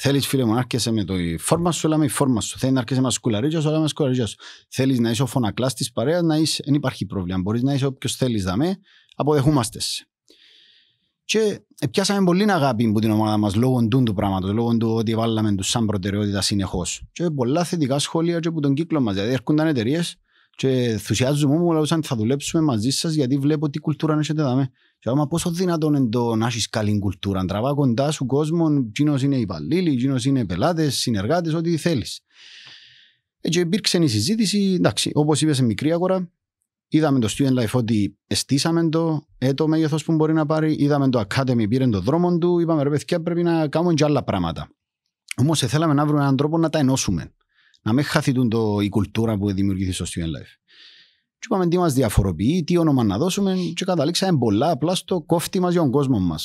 Θέλεις φίλε μου να έρχεσαι με το φόρμα σου, λέμε η φόρμα σου. Θέλεις να έρχεσαι με σκουλαρίτσιος, σκουλαρίτζος, με σκουλαρίτσιος. Θέλεις να είσαι ο φωνακλάς της παρέας, να είσαι, δεν υπάρχει πρόβλημα. Μπορείς να είσαι όποιος θέλεις δαμέ, αποδεχούμαστες σε. Και πιάσαμε πολύ αγάπη που την ομάδα μας λόγω του του πράγματος, λόγω του ότι βάλαμε τους σαν προτεραιότητα συνεχώς. Και πολλά θετικά σχόλια και από τον κύκλο μας. Δηλαδή έρχονταν εταιρείες και ενθουσιάζομαι μου, λαούσαν θα δουλέψουμε μαζί σας γιατί βλέπω τι κουλτούρα έχετε δαμέ. Και άμα πόσο δυνατόν είναι το να έχεις καλή κουλτούρα. να Τραβά κοντά σου κόσμο, κοινός είναι υπαλλήλοι, κοινός είναι πελάτες, συνεργάτες, ό,τι θέλεις. Έτσι ε, υπήρξε η συζήτηση, εντάξει, όπως είπες σε μικρή αγορά, είδαμε το Student Life ότι εστίσαμε το, ε, το μέγεθος που μπορεί να πάρει, είδαμε το Academy, πήρε το δρόμο του, είπαμε ρε παιδιά, πρέπει να κάνουμε και άλλα πράγματα. Όμως ε, θέλαμε να βρούμε έναν τρόπο να τα ενώσουμε. Να μην χαθεί το, η κουλτούρα που δημιουργήθηκε στο Student Life και είπαμε τι μας διαφοροποιεί, τι όνομα να δώσουμε και καταλήξαμε πολλά απλά στο κόφτη μας για τον κόσμο μας.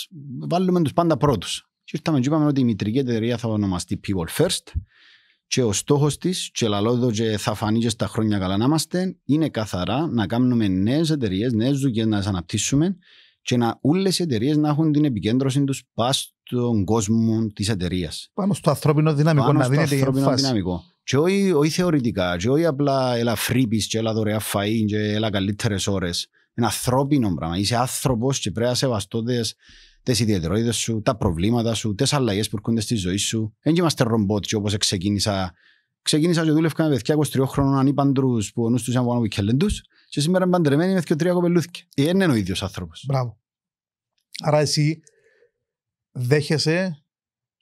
Βάλουμε τους πάντα πρώτους. Και ήρθαμε και είπαμε ότι η μητρική εταιρεία θα ονομαστεί People First και ο στόχος της, και λαλόδο και θα φανεί και στα χρόνια καλά να είμαστε, είναι καθαρά να κάνουμε νέες εταιρείες, νέες δουλειές να τις αναπτύσσουμε και να όλες οι εταιρείες να έχουν την επικέντρωση τους πας στον κόσμο της εταιρείας. Πάνω στο ανθρώπινο δυναμικό Πάνω να η ανθρώπινο δυναμικό και όχι, όχι θεωρητικά, και όχι απλά έλα φρύπης και έλα δωρεά φαΐν και έλα καλύτερες ώρες. Είναι ανθρώπινο πράγμα. Είσαι άνθρωπος και πρέπει να σεβαστώ τις, ιδιαιτερότητες σου, τα προβλήματα σου, τις αλλαγές που έρχονται στη ζωή σου. Δεν είμαστε ρομπότ και όπως ξεκίνησα. Ξεκίνησα και δούλευκα με παιδιά 23 χρόνων ανήπαντρους που ο νους τους ήταν πάνω και σήμερα είμαι παντρεμένη με και τρία κοπελούθηκε. Δεν είναι ο ίδιος άνθρωπος. Μπράβο. Άρα εσύ δέχεσαι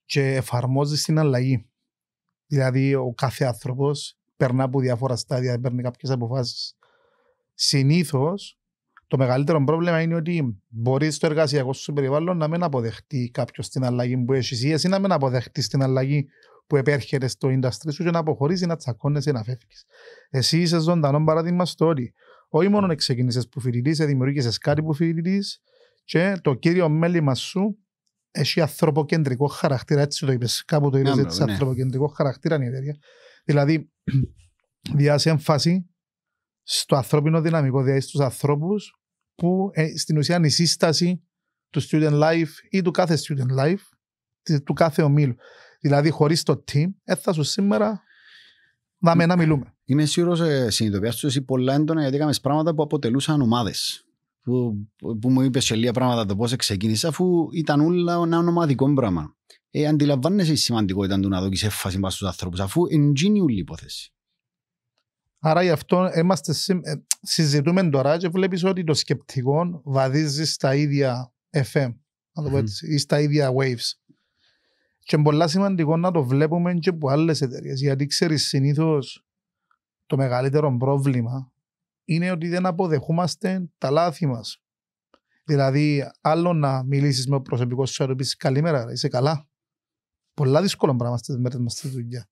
και εφαρμόζεις την αλλαγή. Δηλαδή, ο κάθε άνθρωπος περνά από διάφορα στάδια, παίρνει κάποιες αποφάσεις. Συνήθως, το μεγαλύτερο πρόβλημα είναι ότι μπορείς στο εργασιακό σου περιβάλλον να μην αποδεχτεί κάποιος την αλλαγή που έχεις ή εσύ να μην αποδεχτείς την αλλαγή που επέρχεται στο industry σου και να αποχωρήσεις, να ή να φεύγεις. Εσύ είσαι ζωντανό παράδειγμα στο ότι όχι μόνο ξεκίνησε που φοιτητής, δημιούργησε κάτι που φοιτητής και το κύριο μέλημα σου έχει ανθρωποκεντρικό χαρακτήρα, έτσι το είπες, κάπου το είπες, έτσι ναι. ανθρωποκεντρικό χαρακτήρα είναι η εταιρεία. Δηλαδή, διάσει έμφαση στο ανθρώπινο δυναμικό, δηλαδή στους ανθρώπους που ε, στην ουσία είναι η σύσταση του student life ή του κάθε student life, του κάθε ομίλου. Δηλαδή, χωρίς το team, έφτασε σήμερα να με να μιλούμε. Είμαι σίγουρο ότι ε, συνειδητοποιήσατε πολλά έντονα γιατί είχαμε πράγματα που αποτελούσαν ομάδες που, που μου είπες σε λίγα πράγματα το πώς ξεκίνησε, αφού ήταν όλα ένα ονοματικό πράγμα. Ε, αντιλαμβάνεσαι η σημαντικότητα του να δώσει έφαση μα στους ανθρώπους, αφού εντζήνει η υπόθεση. Άρα γι' αυτό είμαστε, ε, συζητούμε τώρα και βλέπεις ότι το σκεπτικό βαδίζει στα ίδια FM να έτσι, ή στα ίδια waves. Και είναι πολύ σημαντικό να το βλέπουμε και από άλλες εταιρείες. Γιατί ξέρεις συνήθως το μεγαλύτερο πρόβλημα είναι ότι δεν αποδεχούμαστε τα λάθη μας. Δηλαδή, άλλο να μιλήσεις με προσωπικός σου να Καλημέρα, είσαι καλά. Πολλά δύσκολα πράγματα στις μέρες μας στη δουλειά.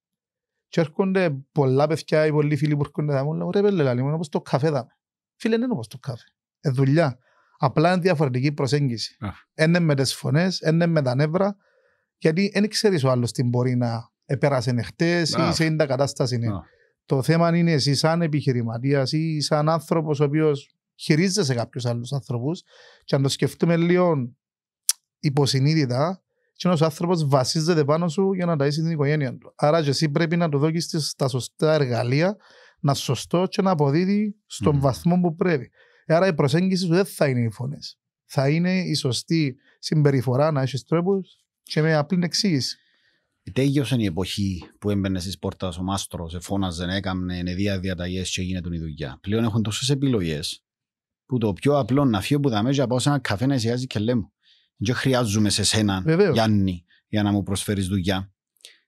Και έρχονται πολλά παιδιά ή πολλοί φίλοι που έρχονται να μου λένε «Ωραία, πέλε, λέει, όπως το καφέ δάμε. Φίλε, δεν είναι όπως το καφέ. Ε, δουλειά. Απλά είναι διαφορετική προσέγγιση. Είναι με τις φωνές, είναι με τα νεύρα, γιατί δεν ξέρεις ο άλλος τι μπορεί να επέρασε χτες ή σε είναι τα κατάσταση είναι. Το θέμα είναι εσύ σαν επιχειρηματίας ή σαν άνθρωπος ο οποίος χειρίζεσαι κάποιους άλλους ανθρώπους και αν το σκεφτούμε λίγο υποσυνείδητα, και ένας άνθρωπος βασίζεται πάνω σου για να ταΐσει την οικογένεια του. Άρα και εσύ πρέπει να του δώσει τα σωστά εργαλεία, να σωστό και να αποδίδει στον βαθμό που πρέπει. Άρα η προσέγγιση σου δεν θα είναι οι φωνές. Θα είναι η σωστή συμπεριφορά να έχεις τρόπους και με απλή εξήγηση είναι η εποχή που έμπαινε στις πόρτα ο μάστρος, σε φώναζε, έκαμνε, ενεδία διαταγές και έγινε του η δουλειά. Πλέον έχουν τόσες επιλογές που το πιο απλό να φύγω που τα μέσα πάω σε ένα καφέ να εστιάζει και λέμε. Δεν χρειάζομαι σε σένα, Βεβαίως. Γιάννη, για να μου προσφέρεις δουλειά.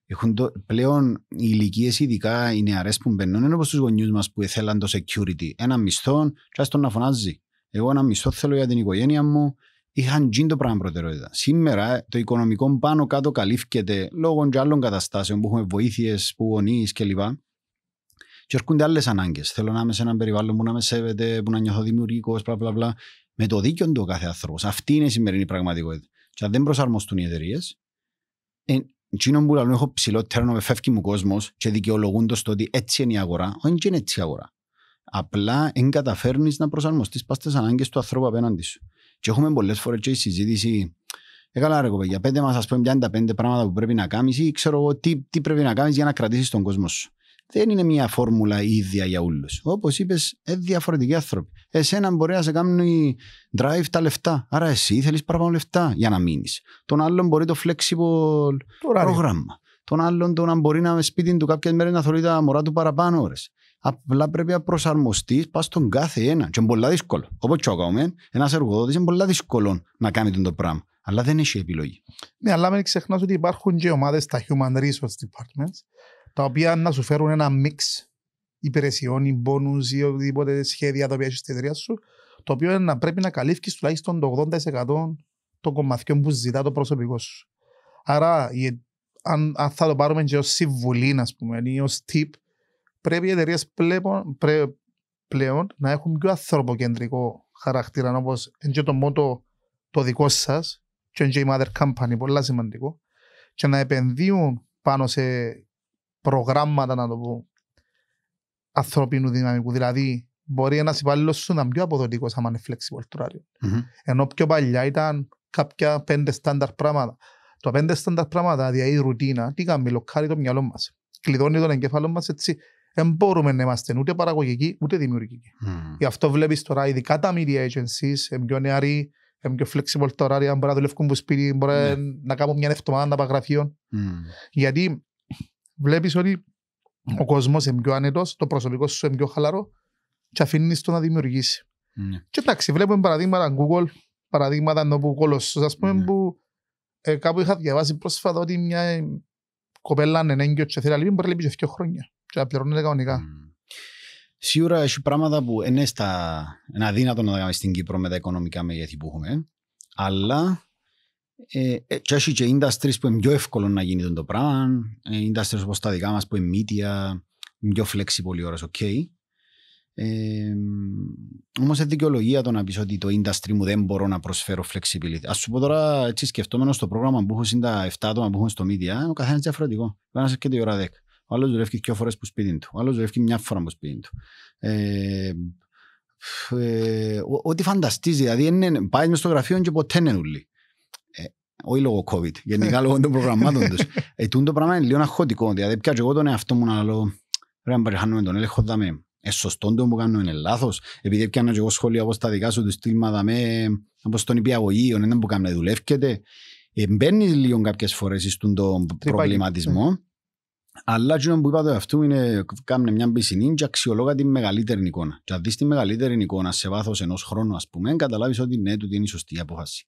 Έχουν το, πλέον οι ηλικίες, ειδικά οι νεαρές που μπαίνουν, είναι όπως τους γονιούς μας που θέλαν το security. Ένα μισθό, και τον να φωνάζει. Εγώ ένα μισθό θέλω για την οικογένεια μου, είχαν τζιν το πράγμα προτεραιότητα. Σήμερα το οικονομικό πάνω κάτω καλύφκεται λόγω και άλλων καταστάσεων που έχουμε βοήθειες, που γονείς κλπ. Και έρχονται άλλες ανάγκες. Θέλω να είμαι σε ένα περιβάλλον που να με σέβεται, που να νιώθω δημιουργικός, πλα, Με το δίκιο του κάθε άνθρωπος. Αυτή είναι η σημερινή πραγματικότητα. Και αν δεν προσαρμοστούν οι εταιρείες, ε, που λαλούν έχω ψηλό τέρνο με φεύγει μου κόσμος το είναι να του και έχουμε πολλές φορές και η συζήτηση Έκανα ρε για πέντε μας ας πούμε ποια είναι τα πέντε πράγματα που πρέπει να κάνεις ή ξέρω εγώ τι, τι πρέπει να κάνεις για να κρατήσεις τον κόσμο σου. Δεν είναι μια φόρμουλα ίδια για όλους. Όπως είπες, ε, διαφορετικοί άνθρωποι. Εσένα μπορεί να σε κάνει drive τα λεφτά. Άρα εσύ θέλεις παραπάνω λεφτά για να μείνεις. Τον άλλον μπορεί το flexible πρόγραμμα. Τον άλλον το να μπορεί να με σπίτι του κάποιες μέρες να θεωρεί τα μωρά του παραπάνω ώρες. Απλά πρέπει να προσαρμοστείς, πας στον κάθε ένα. Και είναι πολύ δύσκολο. Όπως Όπω τσόκαμε, ένας εργοδότης είναι πολύ δύσκολο να κάνει τον το πράγμα. Αλλά δεν έχει επιλογή. Ναι, αλλά μην ξεχνάς ότι υπάρχουν και ομάδες στα Human Resource Departments, τα οποία να σου φέρουν ένα μίξ υπηρεσιών ή bonus ή οτιδήποτε σχέδια τα οποία έχεις στην εταιρεία σου, το οποίο να πρέπει να καλύφεις τουλάχιστον το 80% των κομματιών που ζητά το προσωπικό σου. Άρα, αν, θα το πάρουμε και ως συμβουλή, ας πούμε, ή ως tip, πρέπει οι εταιρείες πλέον, πλέον, να έχουν πιο ανθρωποκεντρικό χαρακτήρα, όπως είναι και το μότο το δικό σας, και είναι και η mother company, πολύ σημαντικό, και να επενδύουν πάνω σε προγράμματα, να το πω, ανθρωπίνου δυναμικού. Δηλαδή, μπορεί ένας υπάλληλος σου να είναι πιο αποδοτικός άμα είναι flexible το ωραριο mm-hmm. Ενώ πιο παλιά ήταν κάποια πέντε στάνταρ πράγματα. Τα πέντε στάνταρ πράγματα, δηλαδή η ρουτίνα, τι κάνει, λοκάρει το μυαλό μας. Κλειδώνει τον εγκέφαλο μας έτσι δεν μπορούμε να είμαστε ούτε παραγωγικοί ούτε δημιουργικοί. Mm. Γι' αυτό βλέπεις τώρα ειδικά τα media agencies, οι πιο νεαροί, οι πιο flexible τώρα, αν μπορεί να δουλεύουν που σπίτι, μπορεί mm. Ναι. να κάνουν μια εβδομάδα ανταπαγραφείων. Mm. Γιατί βλέπεις ότι ο κόσμος είναι πιο άνετος, το προσωπικό σου είναι πιο χαλαρό και αφήνεις το να δημιουργήσει. Ναι. Και εντάξει, βλέπουμε παραδείγματα Google, παραδείγματα νόπου κολοσσού, ας πούμε, ναι. που ε, κάπου είχα διαβάσει πρόσφατα ότι μια κοπέλα ανενέγκυο και θέλει να λείπει, μπορεί να λείπει και δύο χρόνια και να πληρώνεται κανονικά. Σίγουρα έχει πράγματα που είναι, στα... είναι αδύνατο να τα κάνουμε στην Κύπρο με τα οικονομικά μεγέθη που έχουμε, αλλά ε, ε, και έχει και industries που είναι πιο εύκολο να γίνει το πράγμα, ε, industries όπως τα δικά μας που είναι media, πιο flexible ώρες, οκ. Okay. Ε, όμως είναι δικαιολογία το να πεις ότι το industry μου δεν μπορώ να προσφέρω flexibility. Ας σου πω τώρα, έτσι σκεφτόμενος στο πρόγραμμα που έχω συν τα 7 άτομα που έχουν στο media, ο καθένας διαφορετικό. Ένα και η ώρα 10. Ο άλλος δουλεύει δύο φορές που σπίτι του. Ο άλλος δουλεύει μια φορά που σπίτι του. Ε, ε, ό,τι φανταστίζει. Δηλαδή είναι, πάει μες στο γραφείο και ποτέ είναι ουλή. Ε, όχι λόγω COVID, γενικά λόγω των προγραμμάτων τους. Ε, το πράγμα είναι λίγο αχωτικό. Δηλαδή πια και εγώ τον εαυτό μου να λέω πρέπει να παρεχάνουμε τον έλεγχο δαμε. Ε, σωστό το που κάνω είναι λάθος. Επειδή πιάνω και εγώ σχόλια από τα δικά σου του στήματα με. Όπως τον ο ένα που κάνει να δουλεύκεται. Ε, Μπαίνεις λίγο κάποιες φορές στον προβληματισμό. Αλλά εκείνο που είπα το αυτού είναι κάνουν μια μπισινή και αξιολόγα την μεγαλύτερη εικόνα. Και αν δεις τη μεγαλύτερη εικόνα σε βάθος ενός χρόνου ας πούμε, καταλάβεις ότι ναι, του είναι η σωστή απόφαση.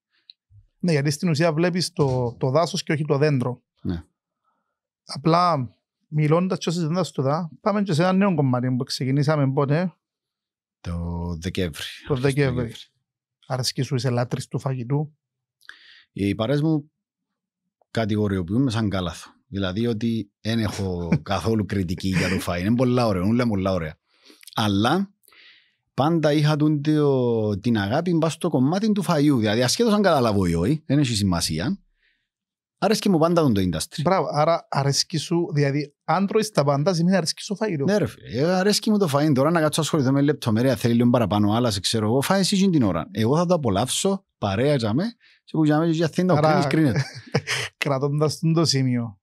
Ναι, γιατί στην ουσία βλέπεις το, το δάσος και όχι το δέντρο. Ναι. Απλά μιλώντας και δέντας του δά, πάμε και σε ένα νέο κομμάτι που ξεκινήσαμε πότε. Το Δεκέμβρη. Το Δεκέμβρη. Άρα σου είσαι λάτρης του φαγητού. Οι παρές μου κατηγοριοποιούν σαν κάλαθο. Δηλαδή ότι δεν έχω καθόλου κριτική για το φάι. Είναι πολλά ωραία, όλα πολλά ωραία. Αλλά πάντα είχα τον, το, την αγάπη μπα στο κομμάτι του φαϊού. Δηλαδή ασχέτως αν καταλαβώ ή όχι, δεν έχει σημασία. Αρέσκει μου πάντα τον το industry. Μπράβο, άρα αρέσκει σου, δηλαδή αν τρώεις τα πάντα σημαίνει αρέσκει σου φαΐρο. Ναι ρε φίλε, ε, αρέσκει μου το φαΐν. Τώρα να κάτσω ασχοληθώ με λεπτομέρεια, θέλει λίγο παραπάνω, αλλά σε ξέρω εγώ, φάει εσύ την ώρα. Εγώ θα το απολαύσω, παρέα για με, σε που για μένα για θέλει να κρίνεις κρίνεται. Κρατώντας τον το σημείο,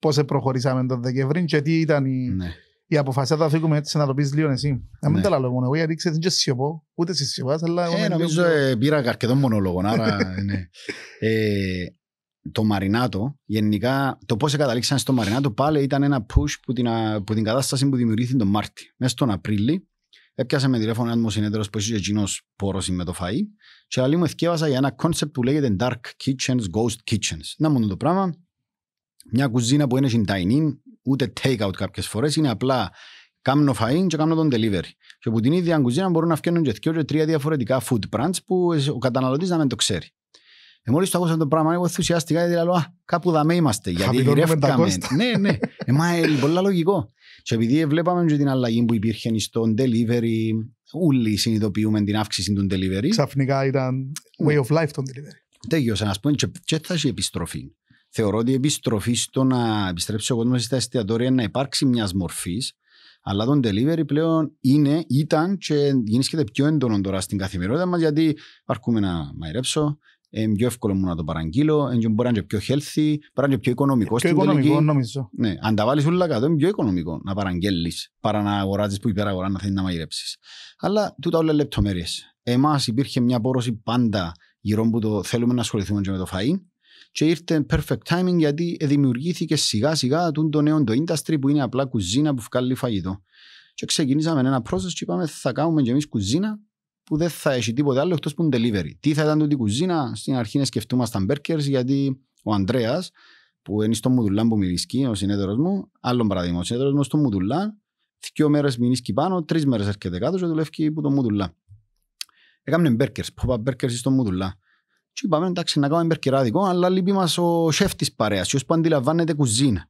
πώς προχωρήσαμε τον Δεκεμβρίου και τι ήταν η, ναι. η αποφασία θα φύγουμε έτσι να το πεις λίγο εσύ. Να μην ναι. τα λέω μόνο εγώ γιατί ξέρεις δεν σιωπώ, ούτε εσύ σιωπάς. Αλλά ε, νομίζω ε, πήρα αρκετό μονόλογο, άρα ναι. ε, το Μαρινάτο, γενικά το πώς καταλήξαν στο Μαρινάτο πάλι ήταν ένα push που την, που την κατάσταση που δημιουργήθηκε τον Μάρτι. Μέσα τον Απρίλη έπιασε με τηλέφωνο έναν συνέδρος που είχε εκείνος πόρος με το φαΐ και αλλή μου ευκέβασα για ένα κόνσεπτ που λέγεται Dark Kitchens, Ghost Kitchens. Να μόνο το πράγμα, μια κουζίνα που είναι στην ούτε take-out κάποιες φορές, είναι απλά κάνω φαΐν και κάνω τον delivery. Και από την ίδια κουζίνα μπορούν να φτιάχνουν και δύο και τρία διαφορετικά food brands που ο καταναλωτής να μην το ξέρει. Ε, Μόλις το άκουσα το πράγμα, εγώ ενθουσιαστικά γιατί λέω Α, κάπου δαμέ είμαστε. Γιατί γυρεύκαμε. ναι, ναι. Ε, μα είναι λοιπόν, πολύ λογικό. Και επειδή βλέπαμε και την αλλαγή που υπήρχε στον delivery, όλοι συνειδητοποιούμε την αύξηση του delivery. Ξαφνικά ήταν ναι. way of life τον delivery. Τέλειωσε, ας πούμε, και, και θα έχει επιστροφή θεωρώ ότι η επιστροφή στο να επιστρέψει ο κόσμο στα εστιατόρια να υπάρξει μιας μορφής. Αλλά τον delivery πλέον είναι, ήταν και γίνεται πιο έντονο τώρα στην καθημερινότητα μας γιατί αρκούμε να μαϊρέψω, είναι πιο εύκολο μου να το παραγγείλω, είναι μπορεί να είναι πιο healthy, μπορεί να είναι πιο οικονομικό. Πιο οικονομικό, νομίζω. Ναι, αν τα βάλεις όλα κάτω, είναι πιο οικονομικό να παραγγέλνεις παρά να αγοράζεις που υπεραγορά να θέλεις να μαγειρέψεις. Αλλά τούτα όλα λεπτομέρειες. Εμάς υπήρχε μια πόρωση πάντα γύρω που το θέλουμε να ασχοληθούμε και με το φαΐ και ήρθε perfect timing γιατί δημιουργήθηκε σιγά σιγά το νέο το industry που είναι απλά κουζίνα που βγάλει φαγητό. Και ξεκινήσαμε ένα process και είπαμε θα κάνουμε και εμείς κουζίνα που δεν θα έχει τίποτα άλλο εκτός που είναι delivery. Τι θα ήταν τούτη κουζίνα, στην αρχή να σκεφτούμασταν burgers γιατί ο Ανδρέας που είναι στο Μουδουλάν που μιλήσκει, ο συνέδερος μου, άλλον παράδειγμα, ο συνέδερος μου στο Μουδουλάν, δύο μέρες μιλήσκει πάνω, τρεις μέρες έρχεται κάτω και δουλεύει που το Μουδουλάν. Έκαμε μπέρκερς, πόπα μπέρκερς στο Μουδουλάν. Και είπαμε εντάξει να κάνουμε μπερκεράδικο, αλλά λείπει μας ο σεφ της παρέας, ο που αντιλαμβάνεται κουζίνα.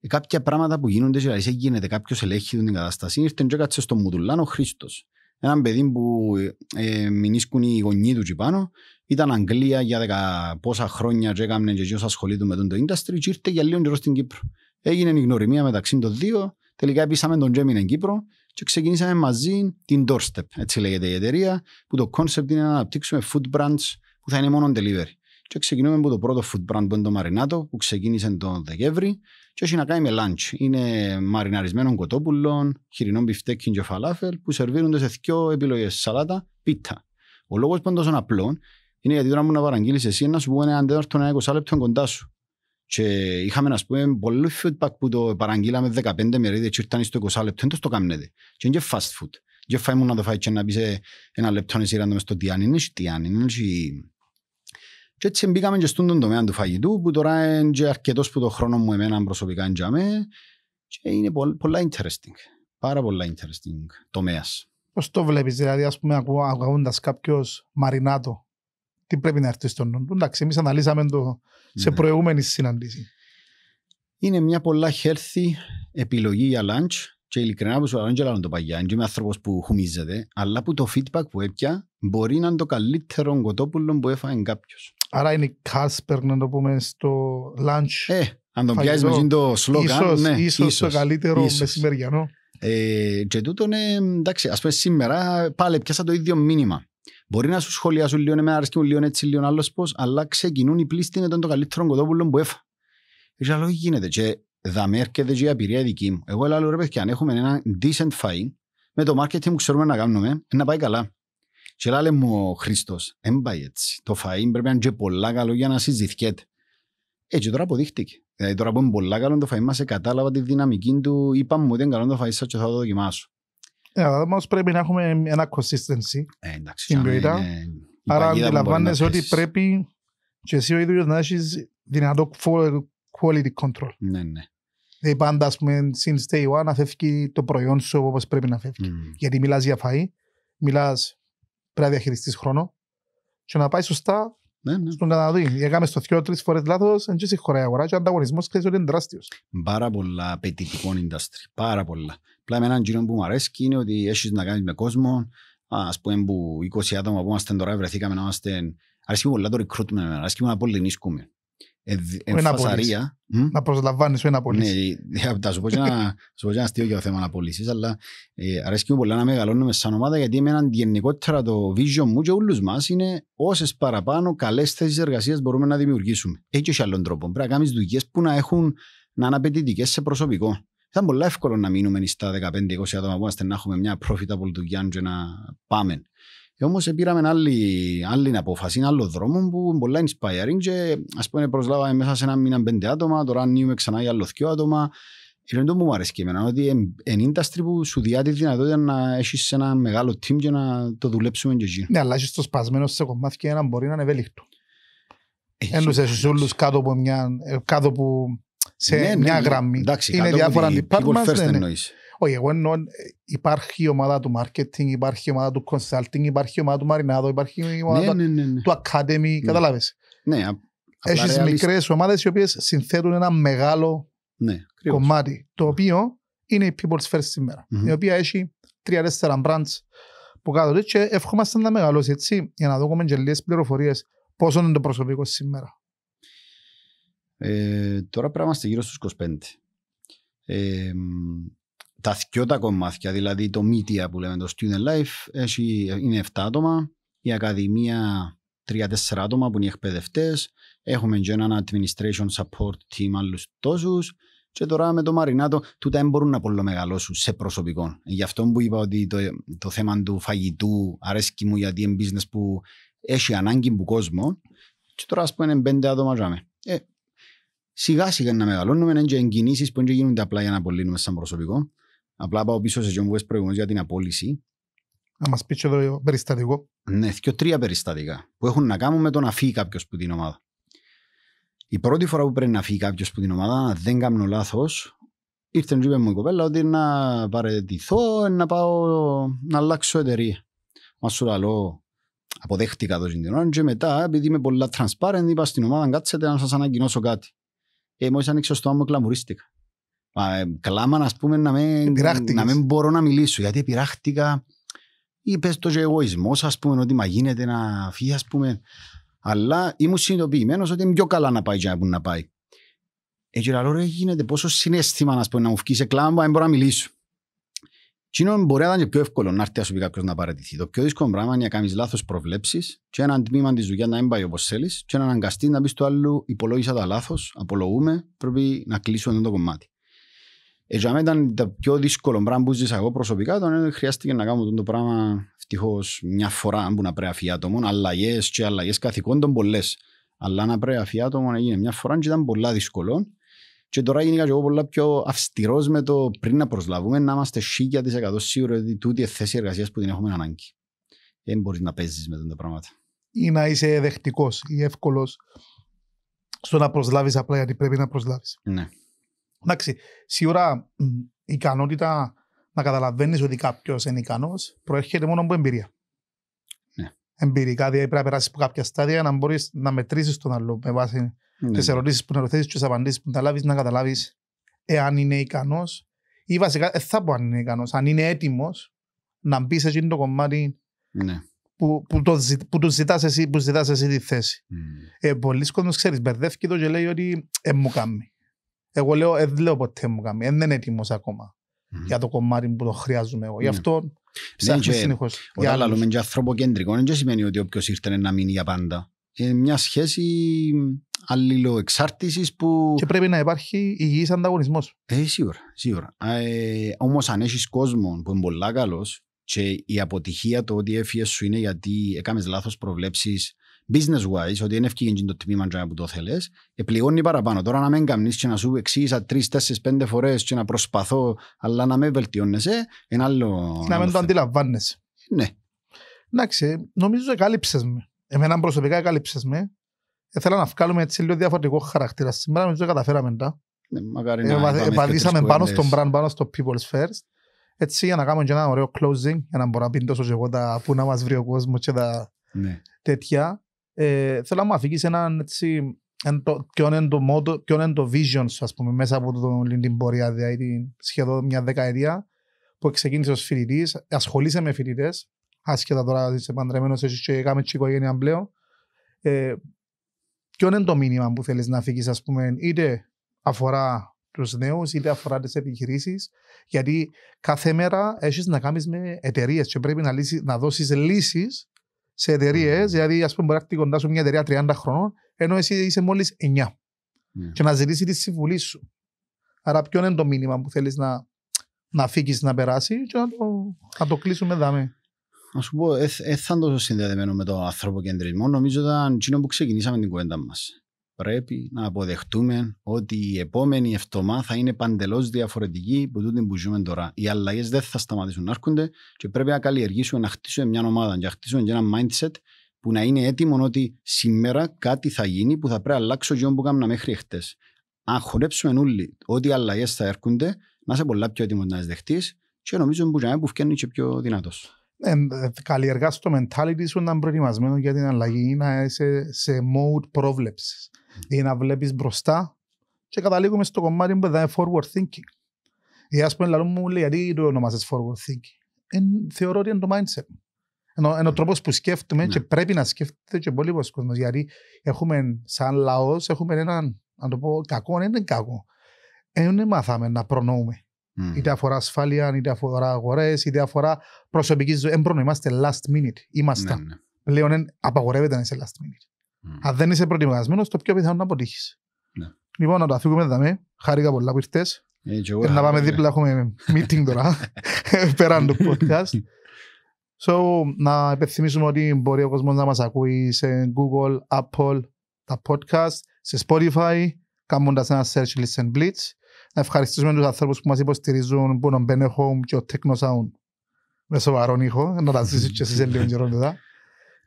Ε, κάποια πράγματα που γίνονται σε σε γίνεται κάποιος ελέγχει την κατάσταση, ήρθε και κάτσε στο Μουδουλάν ο Χρήστος. Έναν παιδί που ε, ε μηνίσκουν οι γονείς του πάνω, ήταν Αγγλία για δεκα, πόσα χρόνια και έκαμε και γιος ασχολείται με τον το industry και ήρθε για λίγο καιρό στην Κύπρο. Έγινε η γνωριμία μεταξύ των δύο, τελικά επίσαμε τον Τζέμιν Κύπρο και ξεκινήσαμε μαζί την Doorstep, έτσι λέγεται η εταιρεία, που το concept είναι να αναπτύξουμε food brands που θα είναι μόνο delivery. Και ξεκινούμε από το πρώτο food brand που είναι το Μαρινάτο, που ξεκίνησε τον Δεκέμβρη και έχει να κάνει με lunch. Είναι μαριναρισμένων κοτόπουλων, χοιρινών μπιφτέκιν και φαλάφελ, που σερβίρονται σε δύο επιλογές σαλάτα, πίτα. Ο λόγος που είναι τόσο απλό είναι γιατί τώρα μου να παραγγείλεις εσύ να σου πούνε αν δεν ένα 20 λεπτό κοντά σου. Και είχαμε, ας πούμε, πολύ feedback που το παραγγείλαμε 15 μερίδες και ήρθαν στο 20 λεπτό, δεν το κάνετε. Και είναι και fast food. Και φάει μου να το φάει και να πει ένα λεπτό εσύ να το μες στο τιάνι, είναι τιάνι, είναι και έτσι μπήκαμε και στον τομέα του φαγητού που τώρα είναι και αρκετός που το χρόνο μου εμένα προσωπικά είναι και είναι πολλ, πολλά interesting. Πάρα πολλά interesting τομέας. Πώς το βλέπεις δηλαδή ας πούμε ακούγοντας κάποιος μαρινάτο τι πρέπει να έρθει στον νου. Εντάξει, εμείς αναλύσαμε το σε ναι. προηγούμενη συναντήση. Είναι μια πολλά healthy επιλογή για lunch και ειλικρινά που σου αρέσει να το παγιά, είμαι άνθρωπος που χουμίζεται, αλλά που το feedback που έπια μπορεί να είναι το καλύτερο κοτόπουλο που έφαγε κάποιος. Άρα είναι η Κάσπερ να το πούμε στο lunch. Ε, αν τον πιάσεις με το σλόγγαν, ίσως, ναι, ίσως, ίσως, το καλύτερο ίσως. μεσημεριανό. Ε, και τούτο είναι, εντάξει, ας πούμε σήμερα πάλι πιάσα το ίδιο μήνυμα. Μπορεί να σου σχολιάσουν λίγο εμένα αρέσκει μου λίγο έτσι λίγο άλλος πώς, αλλά ξεκινούν οι πλήστοι με τον το καλύτερο κοδόπουλο που έφα. Ήρθα λόγη γίνεται και με έρχεται και η απειρία δική μου. Εγώ λέω ρε παιδιά, αν έχουμε ένα decent φαΐ, με το marketing που ξέρουμε να κάνουμε, να πάει καλά. Και λέει μου ο Χριστός, δεν πάει έτσι. Το φαΐν πρέπει να είναι και πολλά καλό για να συζητιέται. Έτσι ε, τώρα αποδείχτηκε. Δηλαδή τώρα που είναι πολλά καλό το φαΐν μας, ε, κατάλαβα τη δυναμική του, είπα μου ότι είναι καλό το φαΐν σας και θα το δοκιμάσω. Ε, όμως πρέπει να έχουμε ένα consistency ε, εντάξει, στην ποιότητα. Είναι... Άρα αντιλαμβάνεσαι ότι πρέπει και εσύ ο ίδιος να έχεις δυνατό quality control. Ναι, ναι. Δηλαδή πάντα, ας πούμε, since day one να φεύγει το προϊόν σου όπως πρέπει να φεύγει. Mm. Γιατί μιλάς για φαΐ, μιλάς πρέπει να διαχειριστείς χρόνο και να πάει σωστά ναι, ναι. στον καταναλωτή. Έκαμε στο Θεό τρεις φορές λάθος, δεν η χωράει αγορά και ο ανταγωνισμός ξέρεις ότι είναι τεράστιος. Πάρα πολλά απαιτητικό industry, πάρα πολλά. Πλά με έναν κύριο που μου αρέσει είναι ότι έχεις να κάνεις με κόσμο, ας πούμε που 20 άτομα που είμαστε τώρα βρεθήκαμε να είμαστε... Αρέσκει πολλά το recruitment, αρέσκει να πολύ νίσκουμε εμφασαρία. Να προσλαμβάνεις ένα πωλήσει. Ναι, θα σου πω και ένα αστείο για το θέμα αναπολύσεις, αλλά ε, αρέσκει μου πολύ να μεγαλώνουμε σαν ομάδα, γιατί με έναν γενικότερα το vision μου και όλους μας είναι όσες παραπάνω καλές θέσεις εργασίας μπορούμε να δημιουργήσουμε. Έχει και άλλον τρόπο. Πρέπει να κάνεις δουλειές που να έχουν να είναι απαιτητικές σε προσωπικό. Ήταν πολύ εύκολο να μείνουμε στα 15-20 άτομα που είμαστε να έχουμε μια profitable δουλειά και να πάμε. Ε, όμως ε, πήραμε άλλη, άλλη απόφαση, άλλο δρόμο που είναι πολλά inspiring και ας πούμε προσλάβαμε μέσα σε ένα μήνα πέντε άτομα, τώρα ανοίγουμε ξανά για άλλο δυο άτομα. Είναι το που μου αρέσει και εμένα, ότι είναι industry που σου διά τη δυνατότητα να έχεις ένα μεγάλο team και να το δουλέψουμε και εκεί. Ναι, αλλά έχεις το σπασμένο σε κομμάτι και ένα μπορεί να είναι ευέλικτο. Δεν τους έχεις όλους κάτω από μια, ε, κάτω από σε ναι, ναι μια ναι. γραμμή. Εντάξει, είναι διάφορα την People first ναι, εννοείς. Όχι, εγώ εννοώ υπάρχει η ομάδα του marketing, υπάρχει η ομάδα του consulting, υπάρχει η ομάδα του marinado, υπάρχει η ομάδα ναι, ναι, ναι, ναι, του academy, ναι. κατάλαβες. Ναι, Έχεις α, μικρές ομάδες οι οποίες συνθέτουν ένα μεγάλο ναι, κομμάτι, το οποίο είναι η People's First σήμερα, mm-hmm. η οποία έχει τρία-τέσσερα brands που κάτω και ευχόμαστε να μεγαλώσει έτσι για να δούμε και λίγες πληροφορίες πόσο είναι το προσωπικό σήμερα. Ε, τώρα πρέπει να είμαστε γύρω στους 25. Ε, τα δυο τα κομμάτια, δηλαδή το media που λέμε, το student life, έχει, είναι 7 άτομα, η ακαδημία 3-4 άτομα που είναι οι εκπαιδευτές. Έχουμε και έναν administration support team άλλους τόσους. Και τώρα με το Μαρινάτο, τούτα δεν μπορούν να πολύ μεγαλώσουν σε προσωπικό. Γι' αυτό που είπα ότι το, το θέμα του φαγητού αρέσκει μου γιατί είναι business που έχει ανάγκη που κόσμο. Και τώρα ας πούμε είναι πέντε άτομα ζάμε. Ε, σιγά σιγά να μεγαλώνουμε, είναι και εγκινήσεις που δεν γίνονται απλά για να απολύνουμε σαν προσωπικό. Απλά πάω πίσω σε John προηγούμενες για την απόλυση. Να μας πεις εδώ περιστατικό. Ναι, και τρία περιστατικά που έχουν να κάνουν με το να φύγει κάποιος που την ομάδα. Η πρώτη φορά που πρέπει να φύγει κάποιος που την ομάδα, δεν κάνω λάθος, ήρθε να είπε μου η κοπέλα ότι να παρετηθώ, να πάω να αλλάξω εταιρεία. Μας σου λέω, αποδέχτηκα το ώρα, και μετά, επειδή είμαι πολλά transparent, είπα στην ομάδα, κάτσετε να σας ανακοινώσω κάτι. Ε, μόλις ανοίξω το κλαμουρίστηκα. Ε, κλάμα να πούμε να μην, να μην μπορώ να μιλήσω γιατί πειράχτηκα ή πες το και εγωισμός ας πούμε ότι μα γίνεται να φύγει ας πούμε αλλά ήμουν συνειδητοποιημένος ότι είναι πιο καλά να πάει και να πούν να πάει. Έτσι ε, λέω ρε γίνεται πόσο συνέστημα να, μου φύγει σε κλάμα δεν μπορώ να μιλήσω. Τι μπορεί να ήταν και πιο εύκολο να έρθει να σου πει κάποιος να παρατηθεί. Το πιο δύσκολο πράγμα είναι να κάνεις λάθος προβλέψεις και έναν τμήμα της δουλειάς να μην πάει όπως θέλεις και έναν αγκαστή να πει του άλλου υπολόγισα τα λάθος, απολογούμε, πρέπει να κλείσουμε το κομμάτι. Για ε, μένα ήταν το πιο δύσκολο πράγμα που ζήσα εγώ προσωπικά, όταν χρειάστηκε να κάνω το πράγμα ευτυχώς μια φορά που να πρέπει αφή άτομων, αλλαγές και αλλαγές καθηκόντων πολλές. Αλλά να πρέπει αφή να έγινε μια φορά και ήταν πολλά δύσκολο. Και τώρα γίνηκα και εγώ πολλά πιο αυστηρός με το πριν να προσλαβούμε να είμαστε 1000% σίγουροι ότι τούτη η θέση εργασίας που την έχουμε ανάγκη. Δεν μπορείς να παίζεις με τα πράγματα. Ή να είσαι δεχτικό ή εύκολος στο να προσλάβεις απλά γιατί πρέπει να προσλάβεις. Ναι. Εντάξει, σίγουρα η ικανότητα να καταλαβαίνεις ότι κάποιος είναι ικανός προέρχεται μόνο από εμπειρία. Ναι. Εμπειρικά, δηλαδή πρέπει να περάσεις από κάποια στάδια να μπορείς να μετρήσεις τον άλλο με βάση ναι. τις ναι. ερωτήσεις που να ρωτήσει, τις απαντήσεις που να λάβεις, να καταλάβεις εάν είναι ικανός ή βασικά ε, θα πω αν είναι ικανός, αν είναι έτοιμος να μπεις σε εκείνο το κομμάτι ναι. που, που, το, που τους ζητάς εσύ, που ζητάς εσύ τη θέση. Mm. Ε, Πολλοί κόσμοι ξέρει, μπερδεύει το και λέει ότι ε, μου κάνει. Εγώ λέω, ε, δεν λέω ποτέ μου κάνει, δεν ειναι ετοιμο έτοιμος ακόμα mm-hmm. για το κομμάτι που το χρειάζομαι εγώ. Γι' ναι. αυτό ναι, ψάχνω συνεχώς. Όταν λέμε και ανθρωποκεντρικό, δεν σημαίνει ότι όποιος ήρθε να μείνει για πάντα. Είναι μια σχέση αλληλοεξάρτησης που... Και πρέπει να υπάρχει υγιής ανταγωνισμός. Ε, σίγουρα, σίγουρα. Ε, όμως αν έχεις κόσμο που είναι πολύ καλός και η αποτυχία το ότι έφυγες σου είναι γιατί έκανε λάθος προβλέψεις business wise, ότι είναι ευκαιρία το τμήμα που το θέλεις, επληγώνει παραπάνω. Τώρα να μην καμνείς και να σου εξήγησα τρεις, τέσσερις, πέντε φορές και να προσπαθώ, αλλά να με βελτιώνεσαι, ένα άλλο... Να μην το αντιλαμβάνεσαι. Ναι. Εντάξει, νομίζω ότι εκάλυψες με. Εμένα προσωπικά εκάλυψες με. Θέλω να βγάλουμε έτσι λίγο διαφορετικό χαρακτήρα. Σήμερα νομίζω ότι καταφέραμε τα. Ναι, μακάρι Επαδίσαμε πάνω στον brand, πάνω στο People's First. Έτσι για να κάνουμε και ένα ωραίο closing, για να μπορώ να πει τόσο και εγώ τα, που να μας βρει ο κόσμος και τα ναι. τέτοια ε, θέλω να μου αφήγεις έναν έτσι, το, είναι το μότο, ποιο είναι το vision σου ας πούμε μέσα από το, την πορεία δηλαδή σχεδόν μια δεκαετία που ξεκίνησε ως φοιτητής, ασχολείσαι με φοιτητές, άσχετα τώρα είσαι παντρεμένος έτσι και με και οικογένεια πλέον ε, ποιο είναι το μήνυμα που θέλεις να αφήγεις ας πούμε είτε αφορά τους νέους, είτε αφορά τις επιχειρήσεις. Γιατί κάθε μέρα έχεις να κάνεις με εταιρείες και πρέπει να, λύσεις, να δώσεις λύσεις σε εταιρείες, δηλαδή ας πούμε μπορεί να έρθει κοντά σου μια εταιρεία 30 χρονών, ενώ εσύ είσαι μόλις 9 ναι. και να ζητήσει τη συμβουλή σου. Άρα ποιο είναι το μήνυμα που θέλεις να, να φύγεις να περάσει και να το, να το κλείσουμε δάμε. Να σου πω, δεν ε, ε, τόσο συνδεδεμένο με το ανθρωποκεντρισμό. Νομίζω ήταν εκείνο που ξεκινήσαμε την κουβέντα μας πρέπει να αποδεχτούμε ότι η επόμενη εφτωμά θα είναι παντελώς διαφορετική από τούτη που ζούμε τώρα. Οι αλλαγές δεν θα σταματήσουν να έρχονται και πρέπει να καλλιεργήσουμε, να χτίσουμε μια ομάδα, να χτίσουμε και ένα mindset που να είναι έτοιμο ότι σήμερα κάτι θα γίνει που θα πρέπει να αλλάξω και που κάνουμε μέχρι χτες. Αν χορέψουμε όλοι ότι οι αλλαγές θα έρχονται, να είσαι πολλά πιο έτοιμος να τις δεχτείς και νομίζω που, που φτιάχνει και πιο δυνατός. Ε, καλλιεργάς το mentality σου να είναι προετοιμασμένο για την αλλαγή, να είσαι σε mode πρόβλεψης ή να βλέπεις μπροστά και καταλήγουμε στο κομμάτι που δεν είναι forward thinking. Ή ας πούμε, λαλό μου λέει, γιατί το ονομάζεις forward thinking. Εν, θεωρώ ότι είναι το mindset. Ενώ, ο τρόπος που σκέφτομαι ναι. και πρέπει να σκέφτεται και πολύ πολλοί κόσμος. Γιατί έχουμε, σαν λαός, έχουμε έναν, να το πω, κακό, δεν ναι, είναι κακό. Δεν μάθαμε να προνοούμε. Mm. Είτε αφορά ασφάλεια, είτε αφορά αγορές, είτε αφορά προσωπική ζωή. Δεν είμαστε last minute. Είμαστε. Ναι, ναι. Πλέον απαγορεύεται να είσαι last minute. Mm. Αν δεν είσαι προετοιμασμένος, το πιο πιθανό να αποτύχεις. Ναι. Λοιπόν, να το αφήσουμε εδώ, Χάρηκα πολλά που ήρθες. Ε, ε, να πάμε ναι. δίπλα, έχουμε meeting τώρα, πέραν του podcast. So, να υπενθυμίσουμε ότι μπορεί ο κόσμος να μας ακούει σε Google, Apple, τα podcast, σε Spotify, κάνοντας ένα search listen blitz. Να ευχαριστήσουμε τους ανθρώπους που μας υποστηρίζουν, που είναι ο Home και ο Techno Sound με σοβαρόν ήχο, να τα ζήσεις και εσείς σε λίγο καιρό μετά.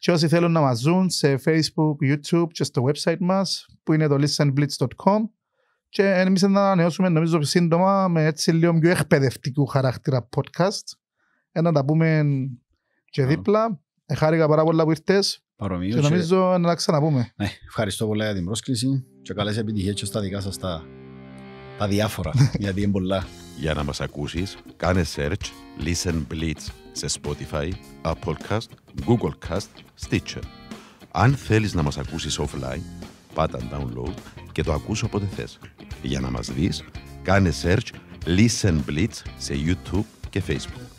Και όσοι θέλουν να μας ζουν σε facebook, youtube και στο website μας που είναι το listenblitz.com και εμείς θα ανανεώσουμε νομίζω σύντομα με έτσι λίγο πιο εκπαιδευτικού χαρακτήρα podcast ε, να τα πούμε και δίπλα. Χάρηκα πάρα πολλά που ήρθες Παρομοίως και νομίζω και... να τα ξαναπούμε. Ναι, ευχαριστώ πολύ για την πρόσκληση και καλές επιτυχίες και στα δικά σας τα, τα διάφορα γιατί είναι πολλά. Για να μας ακούσεις, κάνε search Listen Blitz σε Spotify, Apple Cast, Google Cast, Stitcher. Αν θέλεις να μας ακούσεις offline, πάτα download και το ακούς όποτε θες. Για να μας δεις, κάνε search Listen Blitz σε YouTube και Facebook.